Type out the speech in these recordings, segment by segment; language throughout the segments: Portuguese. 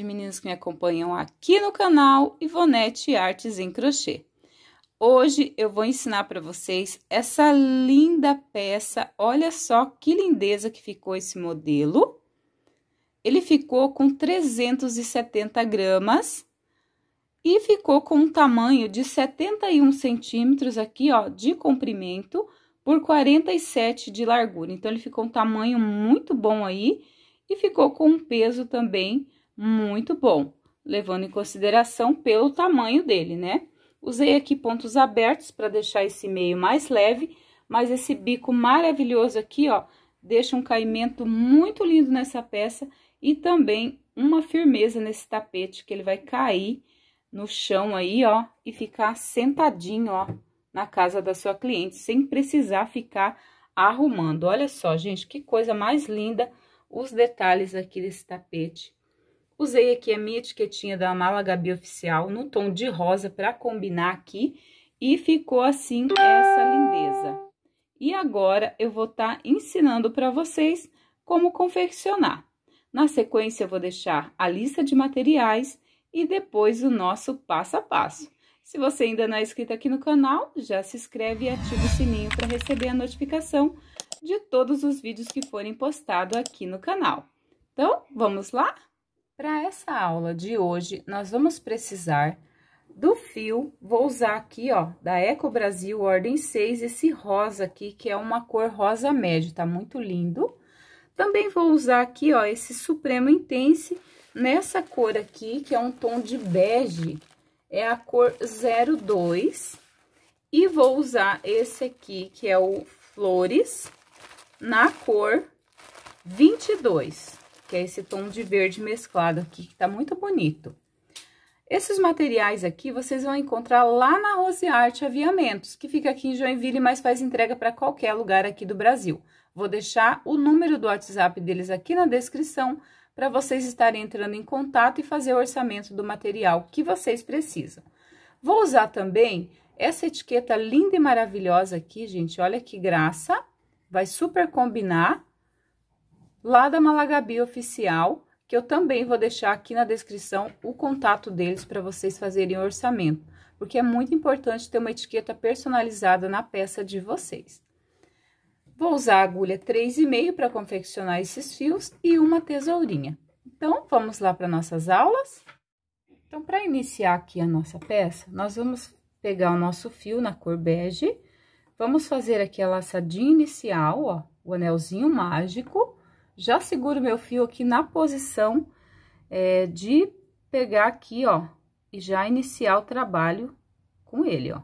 meninas e meninos que me acompanham aqui no canal Ivonete Artes em Crochê. Hoje eu vou ensinar para vocês essa linda peça. Olha só que lindeza que ficou esse modelo. Ele ficou com 370 gramas e ficou com um tamanho de 71 centímetros aqui, ó, de comprimento por 47 de largura. Então, ele ficou um tamanho muito bom aí e ficou com um peso também muito bom, levando em consideração pelo tamanho dele, né? Usei aqui pontos abertos para deixar esse meio mais leve, mas esse bico maravilhoso aqui, ó, deixa um caimento muito lindo nessa peça e também uma firmeza nesse tapete que ele vai cair no chão aí, ó, e ficar sentadinho, ó, na casa da sua cliente, sem precisar ficar arrumando. Olha só, gente, que coisa mais linda os detalhes aqui desse tapete. Usei aqui a minha etiquetinha da Mala Gabi Oficial no tom de rosa para combinar aqui e ficou assim essa lindeza. E agora eu vou estar tá ensinando para vocês como confeccionar. Na sequência, eu vou deixar a lista de materiais e depois o nosso passo a passo. Se você ainda não é inscrito aqui no canal, já se inscreve e ativa o sininho para receber a notificação de todos os vídeos que forem postados aqui no canal. Então, vamos lá? Para essa aula de hoje, nós vamos precisar do fio, vou usar aqui, ó, da Eco Brasil, ordem 6, esse rosa aqui, que é uma cor rosa médio, tá muito lindo. Também vou usar aqui, ó, esse Supremo Intense, nessa cor aqui, que é um tom de bege, é a cor 02. E vou usar esse aqui, que é o Flores, na cor 22 que é esse tom de verde mesclado aqui, que tá muito bonito. Esses materiais aqui vocês vão encontrar lá na Rose Art Aviamentos, que fica aqui em Joinville, mas faz entrega para qualquer lugar aqui do Brasil. Vou deixar o número do WhatsApp deles aqui na descrição para vocês estarem entrando em contato e fazer o orçamento do material que vocês precisam. Vou usar também essa etiqueta linda e maravilhosa aqui, gente, olha que graça, vai super combinar lá da Malagabi Oficial, que eu também vou deixar aqui na descrição o contato deles para vocês fazerem o orçamento, porque é muito importante ter uma etiqueta personalizada na peça de vocês. Vou usar a agulha 3,5 para confeccionar esses fios e uma tesourinha. Então, vamos lá para nossas aulas? Então, para iniciar aqui a nossa peça, nós vamos pegar o nosso fio na cor bege, vamos fazer aqui a laçadinha inicial, ó, o anelzinho mágico, já seguro meu fio aqui na posição é, de pegar aqui, ó, e já iniciar o trabalho com ele, ó.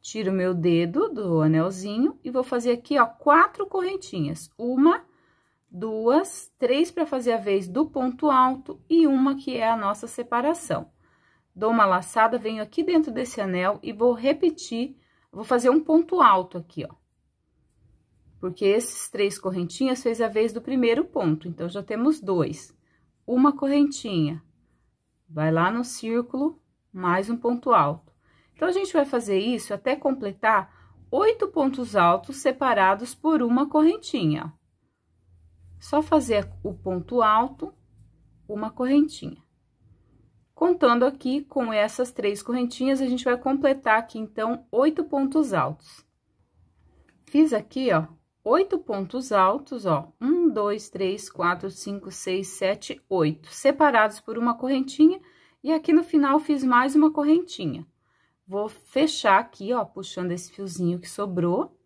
Tiro meu dedo do anelzinho e vou fazer aqui, ó, quatro correntinhas. Uma, duas, três para fazer a vez do ponto alto e uma que é a nossa separação. Dou uma laçada, venho aqui dentro desse anel e vou repetir, vou fazer um ponto alto aqui, ó porque esses três correntinhas fez a vez do primeiro ponto, então, já temos dois. Uma correntinha, vai lá no círculo, mais um ponto alto. Então, a gente vai fazer isso até completar oito pontos altos separados por uma correntinha. Só fazer o ponto alto, uma correntinha. Contando aqui com essas três correntinhas, a gente vai completar aqui, então, oito pontos altos. Fiz aqui, ó, oito pontos altos, ó, um, dois, três, quatro, cinco, seis, sete, oito, separados por uma correntinha, e aqui no final fiz mais uma correntinha. Vou fechar aqui, ó, puxando esse fiozinho que sobrou.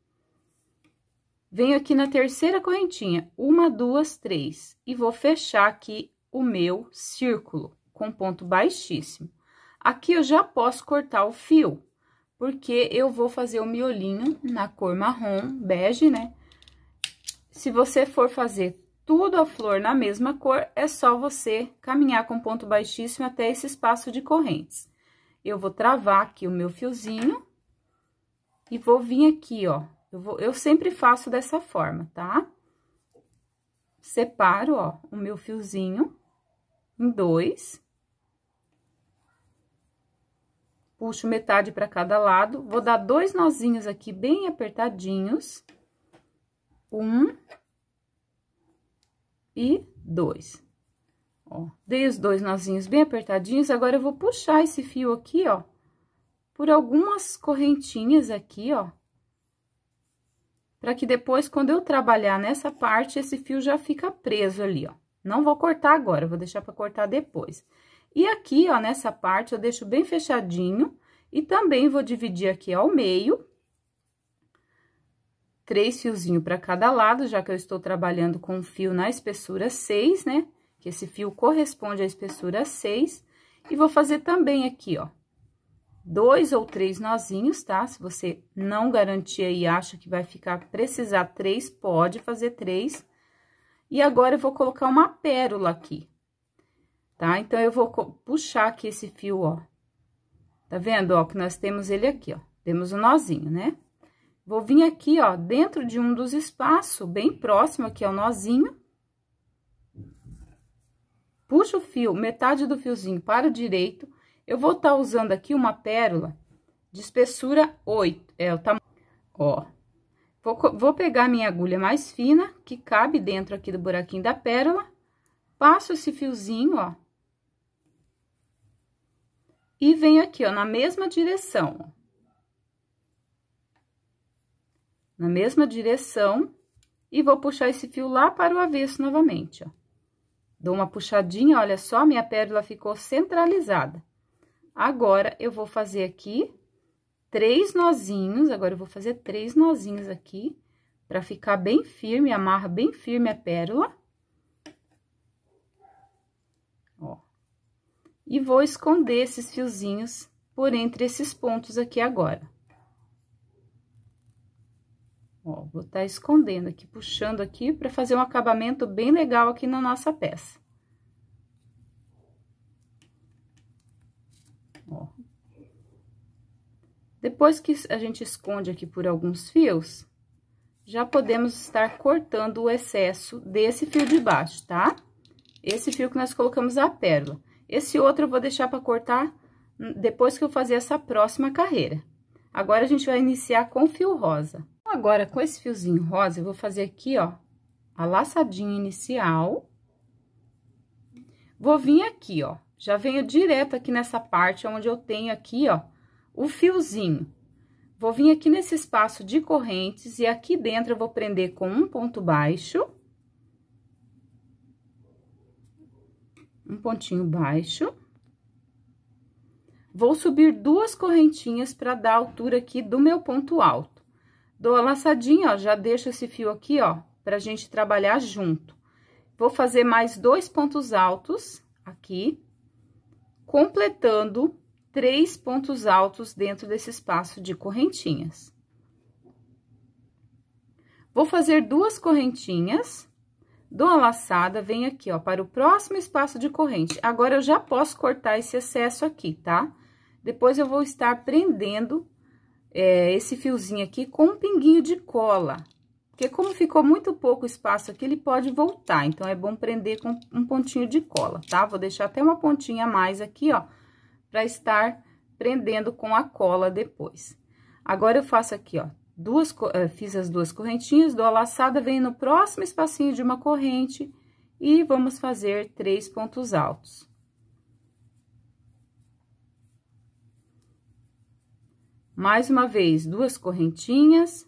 Venho aqui na terceira correntinha, uma, duas, três, e vou fechar aqui o meu círculo com ponto baixíssimo. Aqui eu já posso cortar o fio, porque eu vou fazer o miolinho na cor marrom, bege, né? Se você for fazer tudo a flor na mesma cor, é só você caminhar com ponto baixíssimo até esse espaço de correntes. Eu vou travar aqui o meu fiozinho e vou vir aqui, ó. Eu, vou, eu sempre faço dessa forma, tá? Separo, ó, o meu fiozinho em dois. Puxo metade para cada lado, vou dar dois nozinhos aqui bem apertadinhos um e dois. Ó, dei os dois nozinhos bem apertadinhos, agora eu vou puxar esse fio aqui, ó, por algumas correntinhas aqui, ó, para que depois, quando eu trabalhar nessa parte, esse fio já fica preso ali, ó. Não vou cortar agora, vou deixar para cortar depois. E aqui, ó, nessa parte, eu deixo bem fechadinho e também vou dividir aqui ao meio três fiozinhos para cada lado, já que eu estou trabalhando com fio na espessura 6, né? Que esse fio corresponde à espessura 6. E vou fazer também aqui, ó, dois ou três nozinhos, tá? Se você não garantir aí, acha que vai ficar, precisar três, pode fazer três. E agora, eu vou colocar uma pérola aqui, tá? Então, eu vou puxar aqui esse fio, ó. Tá vendo, ó, que nós temos ele aqui, ó. Temos o um nozinho, né? Vou vir aqui, ó, dentro de um dos espaços, bem próximo aqui ao nozinho. Puxo o fio, metade do fiozinho para o direito. Eu vou estar tá usando aqui uma pérola de espessura 8, é o tamanho, ó. Vou, vou pegar minha agulha mais fina, que cabe dentro aqui do buraquinho da pérola. Passo esse fiozinho, ó. E venho aqui, ó, na mesma direção, na mesma direção e vou puxar esse fio lá para o avesso novamente, ó. Dou uma puxadinha, olha só, minha pérola ficou centralizada. Agora, eu vou fazer aqui três nozinhos, agora eu vou fazer três nozinhos aqui, para ficar bem firme, amarra bem firme a pérola. Ó. E vou esconder esses fiozinhos por entre esses pontos aqui agora. Ó, vou estar tá escondendo aqui, puxando aqui, para fazer um acabamento bem legal aqui na nossa peça. Ó. Depois que a gente esconde aqui por alguns fios, já podemos estar cortando o excesso desse fio de baixo, tá? Esse fio que nós colocamos a pérola. Esse outro eu vou deixar para cortar depois que eu fazer essa próxima carreira. Agora, a gente vai iniciar com fio rosa. Agora, com esse fiozinho rosa, eu vou fazer aqui, ó, a laçadinha inicial. Vou vir aqui, ó, já venho direto aqui nessa parte onde eu tenho aqui, ó, o fiozinho. Vou vir aqui nesse espaço de correntes e aqui dentro eu vou prender com um ponto baixo. Um pontinho baixo. Vou subir duas correntinhas para dar a altura aqui do meu ponto alto. Dou a laçadinha, ó, já deixo esse fio aqui, ó, pra gente trabalhar junto. Vou fazer mais dois pontos altos aqui, completando três pontos altos dentro desse espaço de correntinhas. Vou fazer duas correntinhas, dou a laçada, venho aqui, ó, para o próximo espaço de corrente. Agora, eu já posso cortar esse excesso aqui, tá? Depois, eu vou estar prendendo é, esse fiozinho aqui com um pinguinho de cola. Porque como ficou muito pouco espaço aqui, ele pode voltar. Então, é bom prender com um pontinho de cola, tá? Vou deixar até uma pontinha a mais aqui, ó, pra estar prendendo com a cola depois. Agora, eu faço aqui, ó, duas, eh, fiz as duas correntinhas, dou a laçada, venho no próximo espacinho de uma corrente e vamos fazer três pontos altos. mais uma vez, duas correntinhas,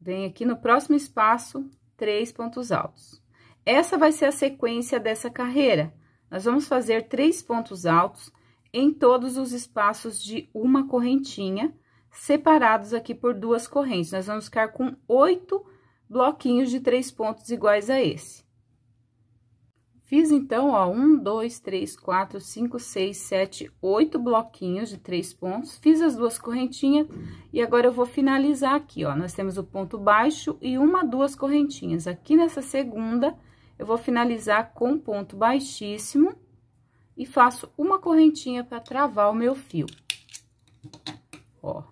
vem aqui no próximo espaço, três pontos altos. Essa vai ser a sequência dessa carreira. Nós vamos fazer três pontos altos em todos os espaços de uma correntinha, separados aqui por duas correntes. Nós vamos ficar com oito bloquinhos de três pontos iguais a esse. Fiz, então, ó, um, dois, três, quatro, cinco, seis, sete, oito bloquinhos de três pontos. Fiz as duas correntinhas e agora eu vou finalizar aqui, ó. Nós temos o ponto baixo e uma, duas correntinhas. Aqui nessa segunda, eu vou finalizar com ponto baixíssimo e faço uma correntinha para travar o meu fio. Ó.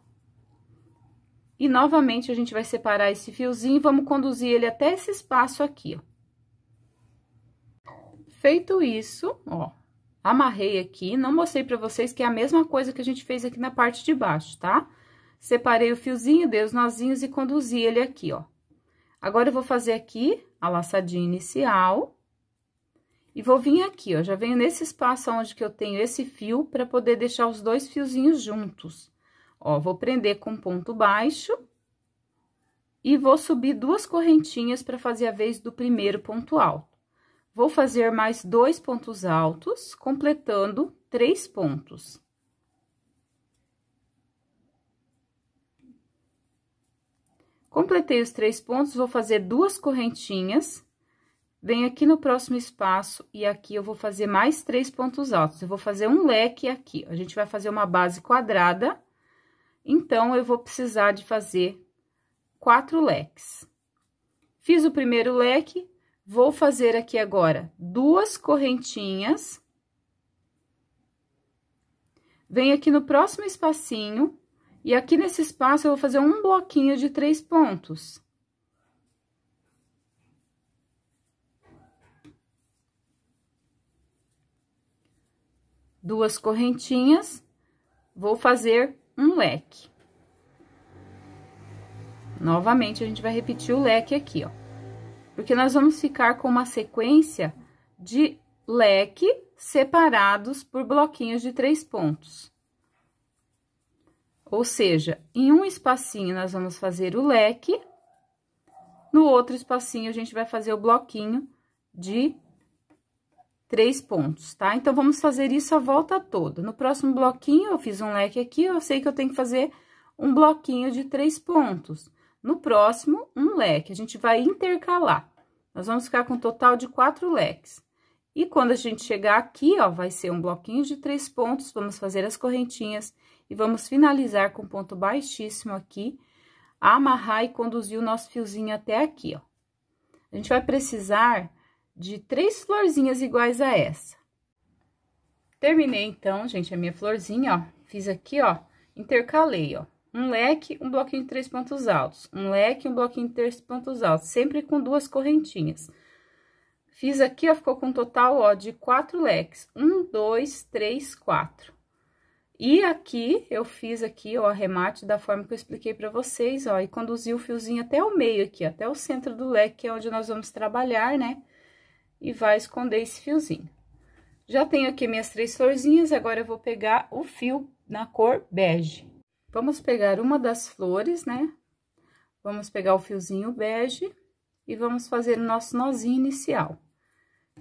E, novamente, a gente vai separar esse fiozinho e vamos conduzir ele até esse espaço aqui, ó Feito isso, ó, amarrei aqui, não mostrei pra vocês que é a mesma coisa que a gente fez aqui na parte de baixo, tá? Separei o fiozinho, dei os nozinhos e conduzi ele aqui, ó. Agora, eu vou fazer aqui a laçadinha inicial e vou vir aqui, ó, já venho nesse espaço onde que eu tenho esse fio para poder deixar os dois fiozinhos juntos. Ó, vou prender com ponto baixo e vou subir duas correntinhas para fazer a vez do primeiro ponto alto. Vou fazer mais dois pontos altos, completando três pontos. Completei os três pontos, vou fazer duas correntinhas. Venho aqui no próximo espaço e aqui eu vou fazer mais três pontos altos. Eu vou fazer um leque aqui. A gente vai fazer uma base quadrada, então, eu vou precisar de fazer quatro leques. Fiz o primeiro leque, Vou fazer aqui agora duas correntinhas. Venho aqui no próximo espacinho, e aqui nesse espaço, eu vou fazer um bloquinho de três pontos. Duas correntinhas, vou fazer um leque. Novamente, a gente vai repetir o leque aqui, ó. Porque nós vamos ficar com uma sequência de leque separados por bloquinhos de três pontos. Ou seja, em um espacinho, nós vamos fazer o leque, no outro espacinho, a gente vai fazer o bloquinho de três pontos, tá? Então, vamos fazer isso a volta toda. No próximo bloquinho, eu fiz um leque aqui, eu sei que eu tenho que fazer um bloquinho de três pontos. No próximo, um leque. A gente vai intercalar. Nós vamos ficar com um total de quatro leques. E quando a gente chegar aqui, ó, vai ser um bloquinho de três pontos, vamos fazer as correntinhas e vamos finalizar com ponto baixíssimo aqui, amarrar e conduzir o nosso fiozinho até aqui, ó. A gente vai precisar de três florzinhas iguais a essa. Terminei, então, gente, a minha florzinha, ó, fiz aqui, ó, intercalei, ó um leque, um bloquinho de três pontos altos, um leque, um bloquinho de três pontos altos, sempre com duas correntinhas. Fiz aqui, ó, ficou com um total, ó, de quatro leques, um, dois, três, quatro. E aqui, eu fiz aqui, ó, arremate da forma que eu expliquei para vocês, ó, e conduzi o fiozinho até o meio aqui, até o centro do leque, que é onde nós vamos trabalhar, né? E vai esconder esse fiozinho. Já tenho aqui minhas três florzinhas, agora eu vou pegar o fio na cor bege. Vamos pegar uma das flores, né? Vamos pegar o fiozinho bege e vamos fazer o nosso nozinho inicial.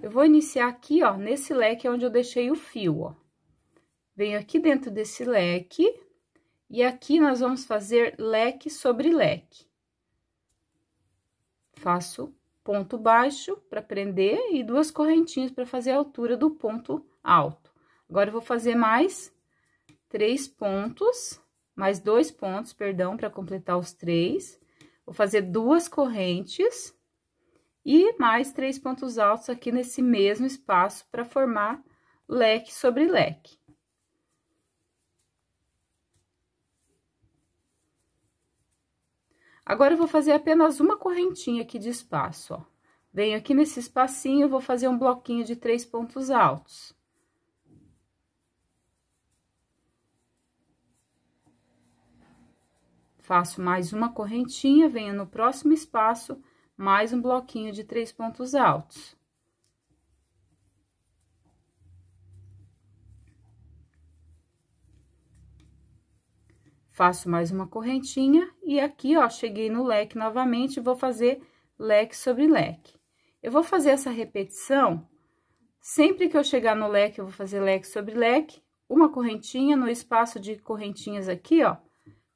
Eu vou iniciar aqui, ó, nesse leque onde eu deixei o fio, ó. Venho aqui dentro desse leque e aqui nós vamos fazer leque sobre leque. Faço ponto baixo para prender e duas correntinhas para fazer a altura do ponto alto. Agora, eu vou fazer mais três pontos mais dois pontos, perdão, para completar os três. Vou fazer duas correntes e mais três pontos altos aqui nesse mesmo espaço para formar leque sobre leque. Agora, eu vou fazer apenas uma correntinha aqui de espaço, ó. Venho aqui nesse espacinho, vou fazer um bloquinho de três pontos altos. Faço mais uma correntinha, venho no próximo espaço, mais um bloquinho de três pontos altos. Faço mais uma correntinha e aqui, ó, cheguei no leque novamente, vou fazer leque sobre leque. Eu vou fazer essa repetição, sempre que eu chegar no leque, eu vou fazer leque sobre leque, uma correntinha, no espaço de correntinhas aqui, ó,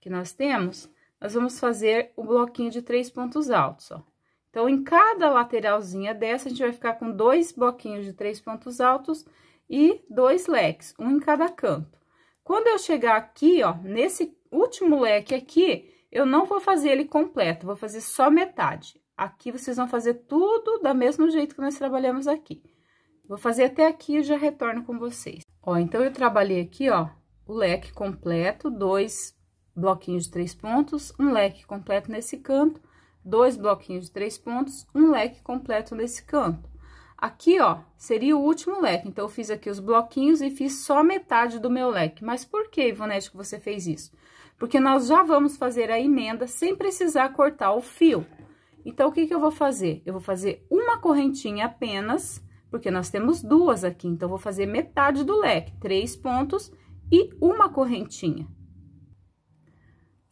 que nós temos, nós vamos fazer o um bloquinho de três pontos altos, ó. Então, em cada lateralzinha dessa, a gente vai ficar com dois bloquinhos de três pontos altos e dois leques, um em cada canto. Quando eu chegar aqui, ó, nesse último leque aqui, eu não vou fazer ele completo, vou fazer só metade. Aqui, vocês vão fazer tudo da mesmo jeito que nós trabalhamos aqui. Vou fazer até aqui e já retorno com vocês. Ó, então, eu trabalhei aqui, ó, o leque completo, dois bloquinhos de três pontos, um leque completo nesse canto, dois bloquinhos de três pontos, um leque completo nesse canto. Aqui, ó, seria o último leque, então, eu fiz aqui os bloquinhos e fiz só metade do meu leque. Mas por que, Ivonete, que você fez isso? Porque nós já vamos fazer a emenda sem precisar cortar o fio. Então, o que que eu vou fazer? Eu vou fazer uma correntinha apenas, porque nós temos duas aqui, então, eu vou fazer metade do leque, três pontos e uma correntinha.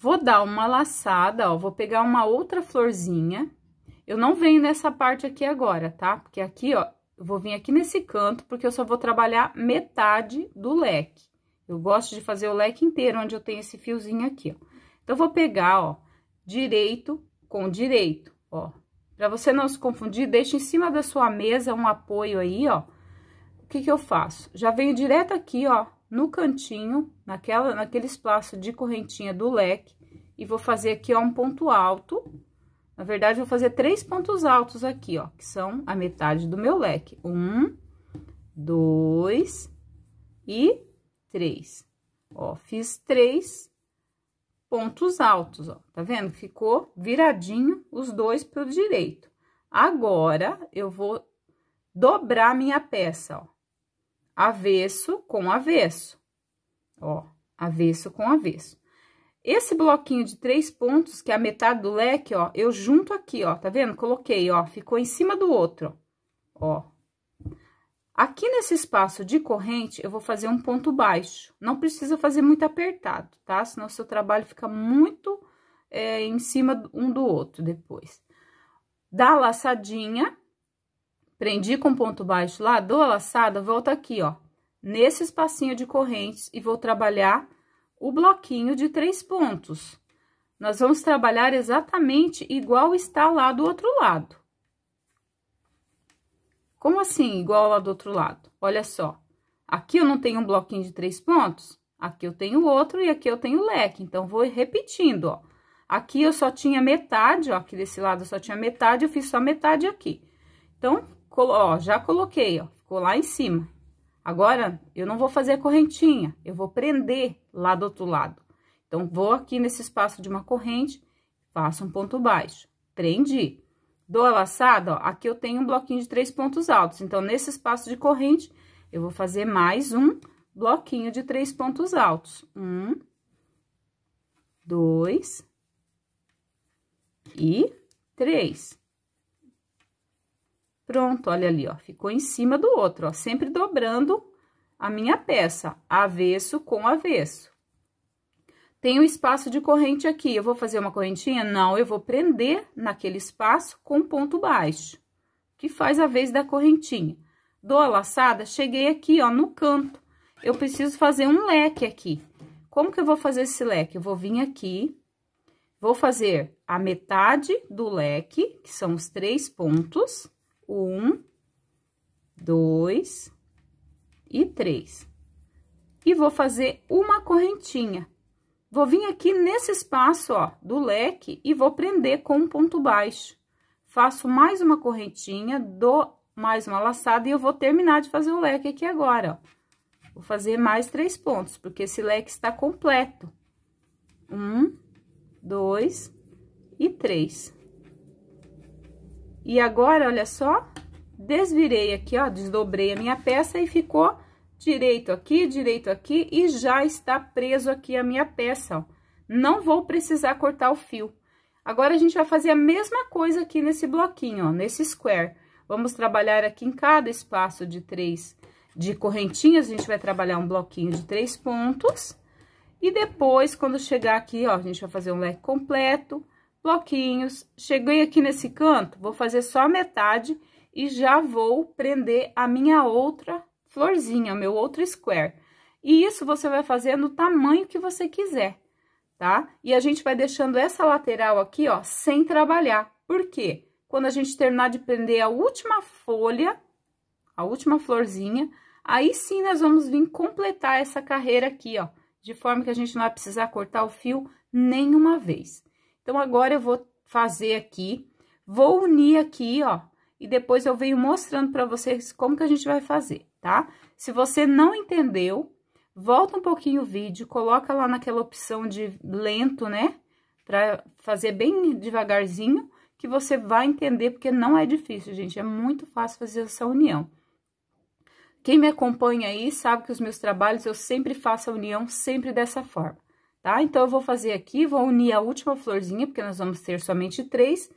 Vou dar uma laçada, ó, vou pegar uma outra florzinha. Eu não venho nessa parte aqui agora, tá? Porque aqui, ó, eu vou vir aqui nesse canto, porque eu só vou trabalhar metade do leque. Eu gosto de fazer o leque inteiro, onde eu tenho esse fiozinho aqui, ó. Então, eu vou pegar, ó, direito com direito, ó. Pra você não se confundir, deixa em cima da sua mesa um apoio aí, ó. O que que eu faço? Já venho direto aqui, ó, no cantinho, naquela, naquele espaço de correntinha do leque, e vou fazer aqui, ó, um ponto alto. Na verdade, vou fazer três pontos altos aqui, ó, que são a metade do meu leque. Um, dois e três. Ó, fiz três pontos altos, ó, tá vendo? Ficou viradinho os dois pro direito. Agora, eu vou dobrar minha peça, ó avesso com avesso. Ó, avesso com avesso. Esse bloquinho de três pontos, que é a metade do leque, ó, eu junto aqui, ó, tá vendo? Coloquei, ó, ficou em cima do outro, ó. Aqui nesse espaço de corrente, eu vou fazer um ponto baixo. Não precisa fazer muito apertado, tá? Senão, seu trabalho fica muito é, em cima um do outro depois. Dá a laçadinha, Prendi com ponto baixo lá, dou a laçada, volto aqui, ó, nesse espacinho de correntes e vou trabalhar o bloquinho de três pontos. Nós vamos trabalhar exatamente igual está lá do outro lado. Como assim, igual lá do outro lado? Olha só, aqui eu não tenho um bloquinho de três pontos, aqui eu tenho outro e aqui eu tenho leque. Então, vou repetindo, ó. Aqui eu só tinha metade, ó, aqui desse lado eu só tinha metade, eu fiz só metade aqui. Então, ó, já coloquei, ó, ficou lá em cima. Agora, eu não vou fazer a correntinha, eu vou prender lá do outro lado. Então, vou aqui nesse espaço de uma corrente, faço um ponto baixo, prendi. Dou a laçada, ó, aqui eu tenho um bloquinho de três pontos altos. Então, nesse espaço de corrente, eu vou fazer mais um bloquinho de três pontos altos. Um, dois e três. Pronto, olha ali, ó, ficou em cima do outro, ó, sempre dobrando a minha peça, avesso com avesso. Tem um espaço de corrente aqui, eu vou fazer uma correntinha? Não, eu vou prender naquele espaço com ponto baixo, que faz a vez da correntinha. Dou a laçada, cheguei aqui, ó, no canto. Eu preciso fazer um leque aqui. Como que eu vou fazer esse leque? Eu vou vir aqui, vou fazer a metade do leque, que são os três pontos um, dois e três. E vou fazer uma correntinha. Vou vir aqui nesse espaço, ó, do leque e vou prender com um ponto baixo. Faço mais uma correntinha, dou mais uma laçada e eu vou terminar de fazer o leque aqui agora, ó. Vou fazer mais três pontos, porque esse leque está completo. Um, dois e três. E agora, olha só, desvirei aqui, ó, desdobrei a minha peça e ficou direito aqui, direito aqui e já está preso aqui a minha peça, ó. Não vou precisar cortar o fio. Agora, a gente vai fazer a mesma coisa aqui nesse bloquinho, ó, nesse square. Vamos trabalhar aqui em cada espaço de três de correntinhas, a gente vai trabalhar um bloquinho de três pontos. E depois, quando chegar aqui, ó, a gente vai fazer um leque completo, bloquinhos. Cheguei aqui nesse canto, vou fazer só a metade e já vou prender a minha outra florzinha, o meu outro square. E isso você vai fazer no tamanho que você quiser, tá? E a gente vai deixando essa lateral aqui, ó, sem trabalhar. Por quê? Quando a gente terminar de prender a última folha, a última florzinha, aí sim nós vamos vir completar essa carreira aqui, ó, de forma que a gente não vai precisar cortar o fio nenhuma vez. Então, agora eu vou fazer aqui, vou unir aqui, ó, e depois eu venho mostrando pra vocês como que a gente vai fazer, tá? Se você não entendeu, volta um pouquinho o vídeo, coloca lá naquela opção de lento, né? Pra fazer bem devagarzinho, que você vai entender, porque não é difícil, gente, é muito fácil fazer essa união. Quem me acompanha aí sabe que os meus trabalhos eu sempre faço a união sempre dessa forma tá? Então, eu vou fazer aqui, vou unir a última florzinha, porque nós vamos ter somente três.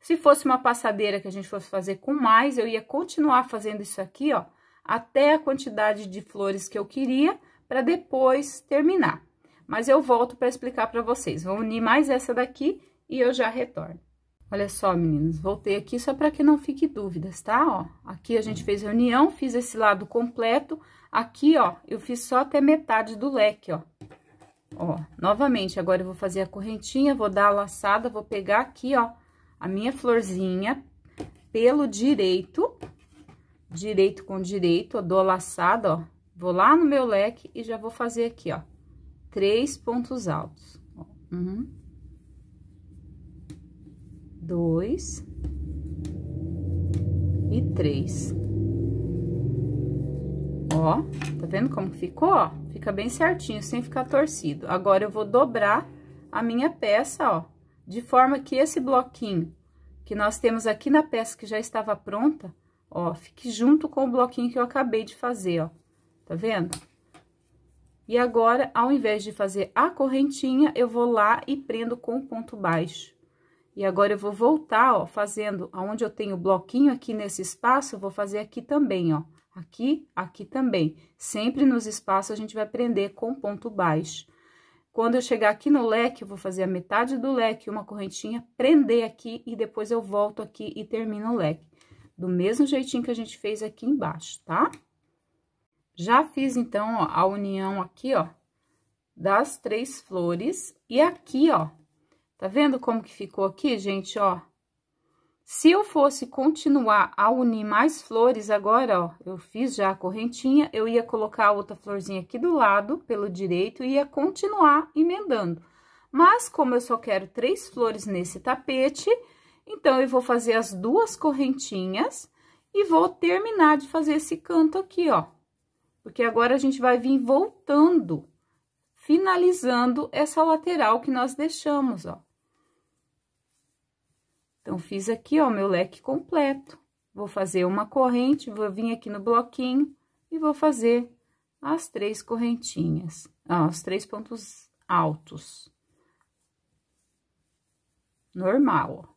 Se fosse uma passadeira que a gente fosse fazer com mais, eu ia continuar fazendo isso aqui, ó, até a quantidade de flores que eu queria, para depois terminar. Mas eu volto para explicar para vocês. Vou unir mais essa daqui e eu já retorno. Olha só, meninos, voltei aqui só para que não fique dúvidas, tá? Ó, aqui a gente fez a união, fiz esse lado completo. Aqui, ó, eu fiz só até metade do leque, ó. Ó, novamente, agora eu vou fazer a correntinha, vou dar a laçada, vou pegar aqui, ó, a minha florzinha pelo direito, direito com direito, ó, dou a laçada, ó, vou lá no meu leque e já vou fazer aqui, ó, três pontos altos. Ó, um, dois e três. Ó, tá vendo como ficou? Ó, fica bem certinho, sem ficar torcido. Agora, eu vou dobrar a minha peça, ó, de forma que esse bloquinho que nós temos aqui na peça que já estava pronta, ó, fique junto com o bloquinho que eu acabei de fazer, ó. Tá vendo? E agora, ao invés de fazer a correntinha, eu vou lá e prendo com ponto baixo. E agora, eu vou voltar, ó, fazendo aonde eu tenho o bloquinho aqui nesse espaço, eu vou fazer aqui também, ó aqui, aqui também. Sempre nos espaços a gente vai prender com ponto baixo. Quando eu chegar aqui no leque, eu vou fazer a metade do leque, uma correntinha, prender aqui e depois eu volto aqui e termino o leque. Do mesmo jeitinho que a gente fez aqui embaixo, tá? Já fiz, então, ó, a união aqui, ó, das três flores. E aqui, ó, tá vendo como que ficou aqui, gente, ó? Se eu fosse continuar a unir mais flores agora, ó, eu fiz já a correntinha, eu ia colocar outra florzinha aqui do lado, pelo direito, e ia continuar emendando. Mas, como eu só quero três flores nesse tapete, então, eu vou fazer as duas correntinhas e vou terminar de fazer esse canto aqui, ó. Porque agora a gente vai vir voltando, finalizando essa lateral que nós deixamos, ó. Então, fiz aqui, ó, meu leque completo. Vou fazer uma corrente, vou vir aqui no bloquinho e vou fazer as três correntinhas, ó, os três pontos altos. Normal,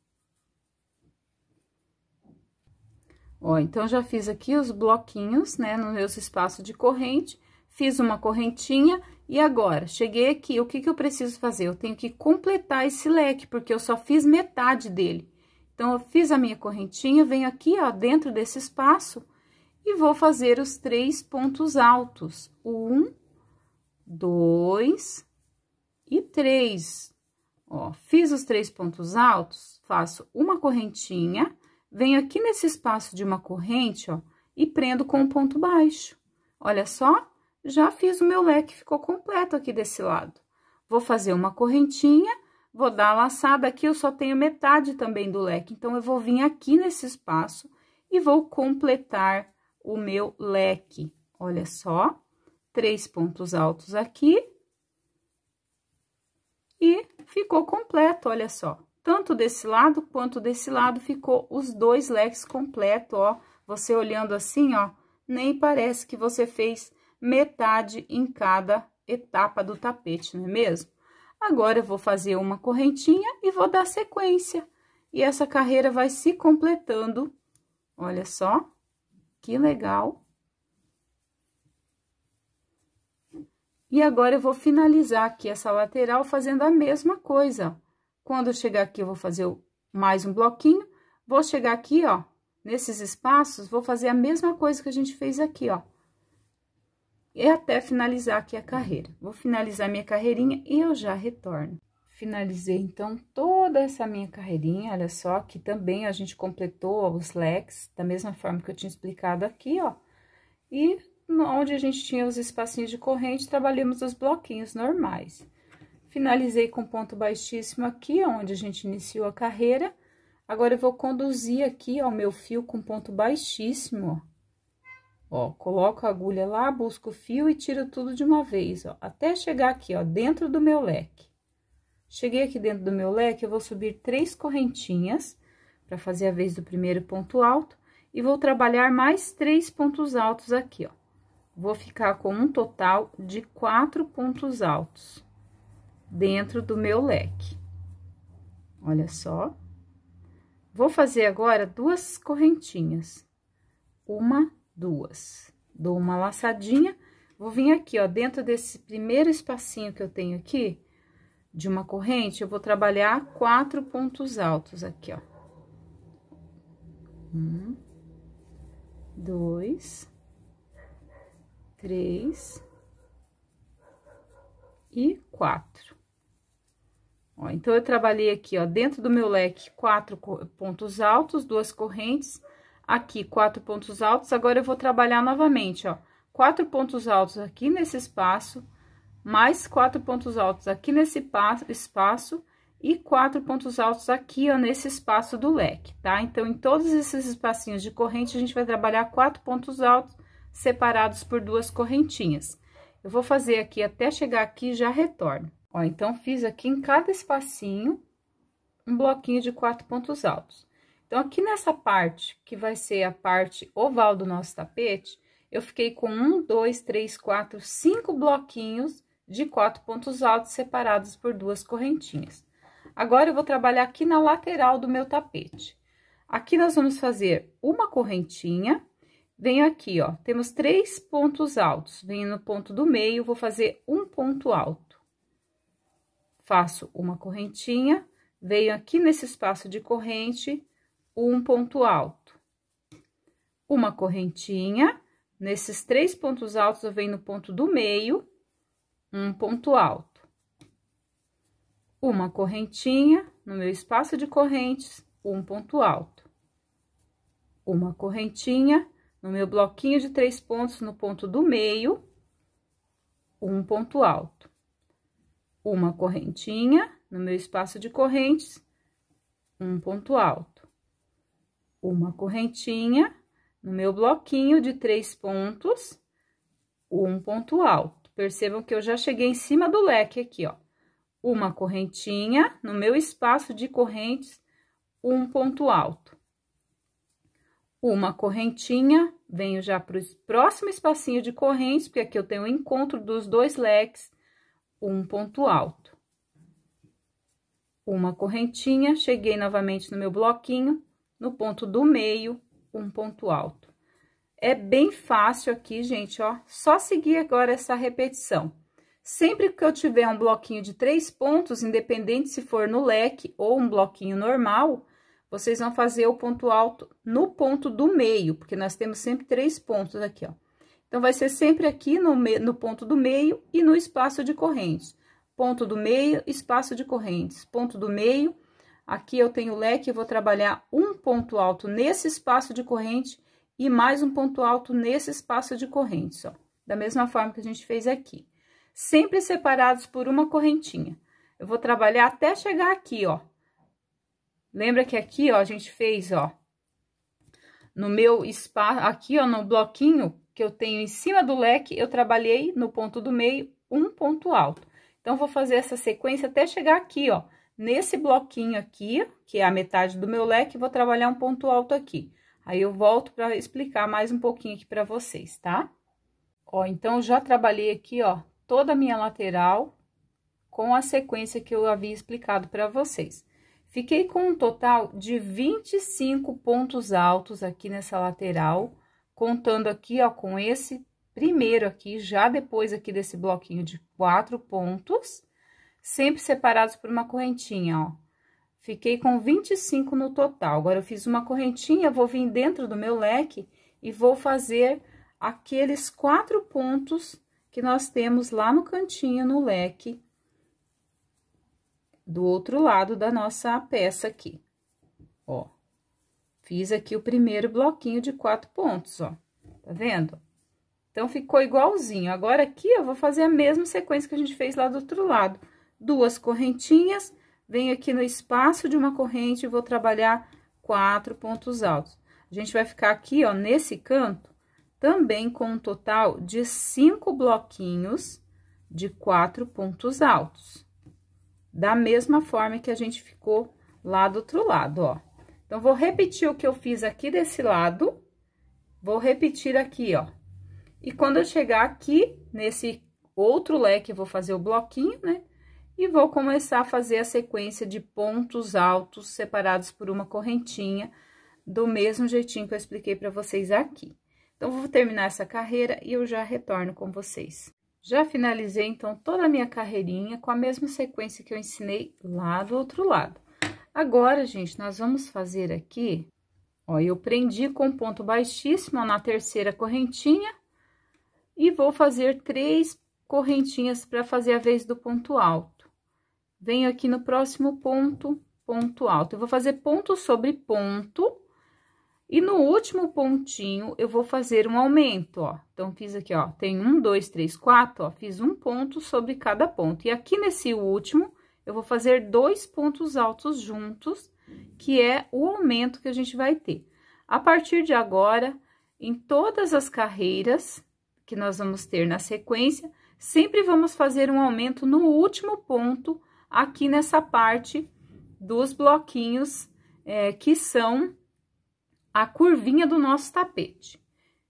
ó. Ó, então, já fiz aqui os bloquinhos, né, no meu espaço de corrente, fiz uma correntinha e agora, cheguei aqui, o que que eu preciso fazer? Eu tenho que completar esse leque, porque eu só fiz metade dele. Então, eu fiz a minha correntinha, venho aqui, ó, dentro desse espaço, e vou fazer os três pontos altos. Um, dois e três. Ó, fiz os três pontos altos, faço uma correntinha, venho aqui nesse espaço de uma corrente, ó, e prendo com um ponto baixo. Olha só, já fiz o meu leque, ficou completo aqui desse lado. Vou fazer uma correntinha vou dar a laçada aqui, eu só tenho metade também do leque. Então, eu vou vir aqui nesse espaço e vou completar o meu leque. Olha só, três pontos altos aqui. E ficou completo, olha só. Tanto desse lado quanto desse lado ficou os dois leques completo, ó. Você olhando assim, ó, nem parece que você fez metade em cada etapa do tapete, não é mesmo? Agora eu vou fazer uma correntinha e vou dar sequência. E essa carreira vai se completando. Olha só, que legal. E agora eu vou finalizar aqui essa lateral fazendo a mesma coisa. Quando eu chegar aqui, eu vou fazer mais um bloquinho. Vou chegar aqui, ó, nesses espaços, vou fazer a mesma coisa que a gente fez aqui, ó e até finalizar aqui a carreira. Vou finalizar minha carreirinha e eu já retorno. Finalizei, então, toda essa minha carreirinha, olha só, que também a gente completou os legs, da mesma forma que eu tinha explicado aqui, ó. E onde a gente tinha os espacinhos de corrente, trabalhamos os bloquinhos normais. Finalizei com ponto baixíssimo aqui, onde a gente iniciou a carreira. Agora, eu vou conduzir aqui, ó, o meu fio com ponto baixíssimo, ó Ó, coloco a agulha lá, busco o fio e tiro tudo de uma vez, ó, até chegar aqui, ó, dentro do meu leque. Cheguei aqui dentro do meu leque, eu vou subir três correntinhas para fazer a vez do primeiro ponto alto e vou trabalhar mais três pontos altos aqui, ó. Vou ficar com um total de quatro pontos altos dentro do meu leque. Olha só. Vou fazer agora duas correntinhas. Uma duas. Dou uma laçadinha, vou vir aqui, ó, dentro desse primeiro espacinho que eu tenho aqui, de uma corrente, eu vou trabalhar quatro pontos altos aqui, ó. Um, dois, três e quatro. Ó, então, eu trabalhei aqui, ó, dentro do meu leque, quatro pontos altos, duas correntes, aqui quatro pontos altos. Agora, eu vou trabalhar novamente, ó, quatro pontos altos aqui nesse espaço, mais quatro pontos altos aqui nesse espaço e quatro pontos altos aqui, ó, nesse espaço do leque, tá? Então, em todos esses espacinhos de corrente, a gente vai trabalhar quatro pontos altos separados por duas correntinhas. Eu vou fazer aqui até chegar aqui e já retorno. Ó, então, fiz aqui em cada espacinho um bloquinho de quatro pontos altos. Então, aqui nessa parte, que vai ser a parte oval do nosso tapete, eu fiquei com um, dois, três, quatro, cinco bloquinhos de quatro pontos altos separados por duas correntinhas. Agora, eu vou trabalhar aqui na lateral do meu tapete. Aqui, nós vamos fazer uma correntinha, venho aqui, ó, temos três pontos altos, venho no ponto do meio, vou fazer um ponto alto. Faço uma correntinha, venho aqui nesse espaço de corrente, um ponto alto. Uma correntinha, nesses três pontos altos eu venho no ponto do meio, um ponto alto. Uma correntinha, no meu espaço de correntes, um ponto alto. Uma correntinha, no meu bloquinho de três pontos, no ponto do meio, um ponto alto. Uma correntinha, no meu espaço de correntes, um ponto alto uma correntinha no meu bloquinho de três pontos, um ponto alto. Percebam que eu já cheguei em cima do leque aqui, ó. Uma correntinha no meu espaço de correntes, um ponto alto. Uma correntinha, venho já para o próximo espacinho de correntes, porque aqui eu tenho o encontro dos dois leques, um ponto alto. Uma correntinha, cheguei novamente no meu bloquinho, no ponto do meio, um ponto alto. É bem fácil aqui, gente, ó, só seguir agora essa repetição. Sempre que eu tiver um bloquinho de três pontos, independente se for no leque ou um bloquinho normal, vocês vão fazer o ponto alto no ponto do meio, porque nós temos sempre três pontos aqui, ó. Então, vai ser sempre aqui no, no ponto do meio e no espaço de correntes. Ponto do meio, espaço de correntes. Ponto do meio, Aqui eu tenho o leque, eu vou trabalhar um ponto alto nesse espaço de corrente e mais um ponto alto nesse espaço de corrente, ó. Da mesma forma que a gente fez aqui. Sempre separados por uma correntinha. Eu vou trabalhar até chegar aqui, ó. Lembra que aqui, ó, a gente fez, ó, no meu espaço, aqui, ó, no bloquinho que eu tenho em cima do leque, eu trabalhei no ponto do meio um ponto alto. Então, vou fazer essa sequência até chegar aqui, ó, Nesse bloquinho aqui, que é a metade do meu leque, vou trabalhar um ponto alto aqui. Aí, eu volto para explicar mais um pouquinho aqui para vocês, tá? Ó, então, já trabalhei aqui, ó, toda a minha lateral com a sequência que eu havia explicado para vocês. Fiquei com um total de 25 pontos altos aqui nessa lateral, contando aqui, ó, com esse primeiro aqui, já depois aqui desse bloquinho de quatro pontos, sempre separados por uma correntinha, ó. Fiquei com 25 no total. Agora, eu fiz uma correntinha, vou vir dentro do meu leque e vou fazer aqueles quatro pontos que nós temos lá no cantinho, no leque, do outro lado da nossa peça aqui, ó. Fiz aqui o primeiro bloquinho de quatro pontos, ó, tá vendo? Então, ficou igualzinho. Agora, aqui, eu vou fazer a mesma sequência que a gente fez lá do outro lado duas correntinhas, venho aqui no espaço de uma corrente e vou trabalhar quatro pontos altos. A gente vai ficar aqui, ó, nesse canto, também com um total de cinco bloquinhos de quatro pontos altos. Da mesma forma que a gente ficou lá do outro lado, ó. Então, vou repetir o que eu fiz aqui desse lado, vou repetir aqui, ó. E quando eu chegar aqui, nesse outro leque, eu vou fazer o bloquinho, né? e vou começar a fazer a sequência de pontos altos separados por uma correntinha, do mesmo jeitinho que eu expliquei para vocês aqui. Então, vou terminar essa carreira e eu já retorno com vocês. Já finalizei, então, toda a minha carreirinha com a mesma sequência que eu ensinei lá do outro lado. Agora, gente, nós vamos fazer aqui, ó, eu prendi com ponto baixíssimo na terceira correntinha e vou fazer três correntinhas para fazer a vez do ponto alto venho aqui no próximo ponto, ponto alto. Eu vou fazer ponto sobre ponto, e no último pontinho, eu vou fazer um aumento, ó. Então, fiz aqui, ó, tem um, dois, três, quatro, ó, fiz um ponto sobre cada ponto. E aqui nesse último, eu vou fazer dois pontos altos juntos, que é o aumento que a gente vai ter. A partir de agora, em todas as carreiras que nós vamos ter na sequência, sempre vamos fazer um aumento no último ponto aqui nessa parte dos bloquinhos é, que são a curvinha do nosso tapete.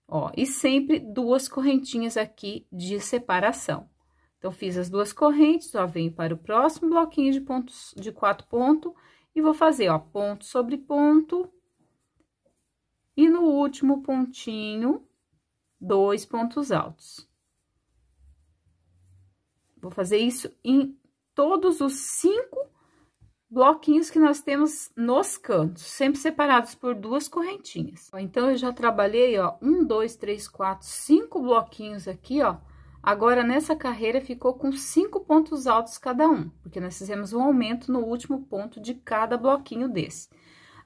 Ó, e sempre duas correntinhas aqui de separação. Então, fiz as duas correntes, ó, venho para o próximo bloquinho de pontos de quatro pontos e vou fazer, ó, ponto sobre ponto. E no último pontinho, dois pontos altos. Vou fazer isso em todos os cinco bloquinhos que nós temos nos cantos, sempre separados por duas correntinhas. Então, eu já trabalhei, ó, um, dois, três, quatro, cinco bloquinhos aqui, ó. Agora, nessa carreira, ficou com cinco pontos altos cada um, porque nós fizemos um aumento no último ponto de cada bloquinho desse.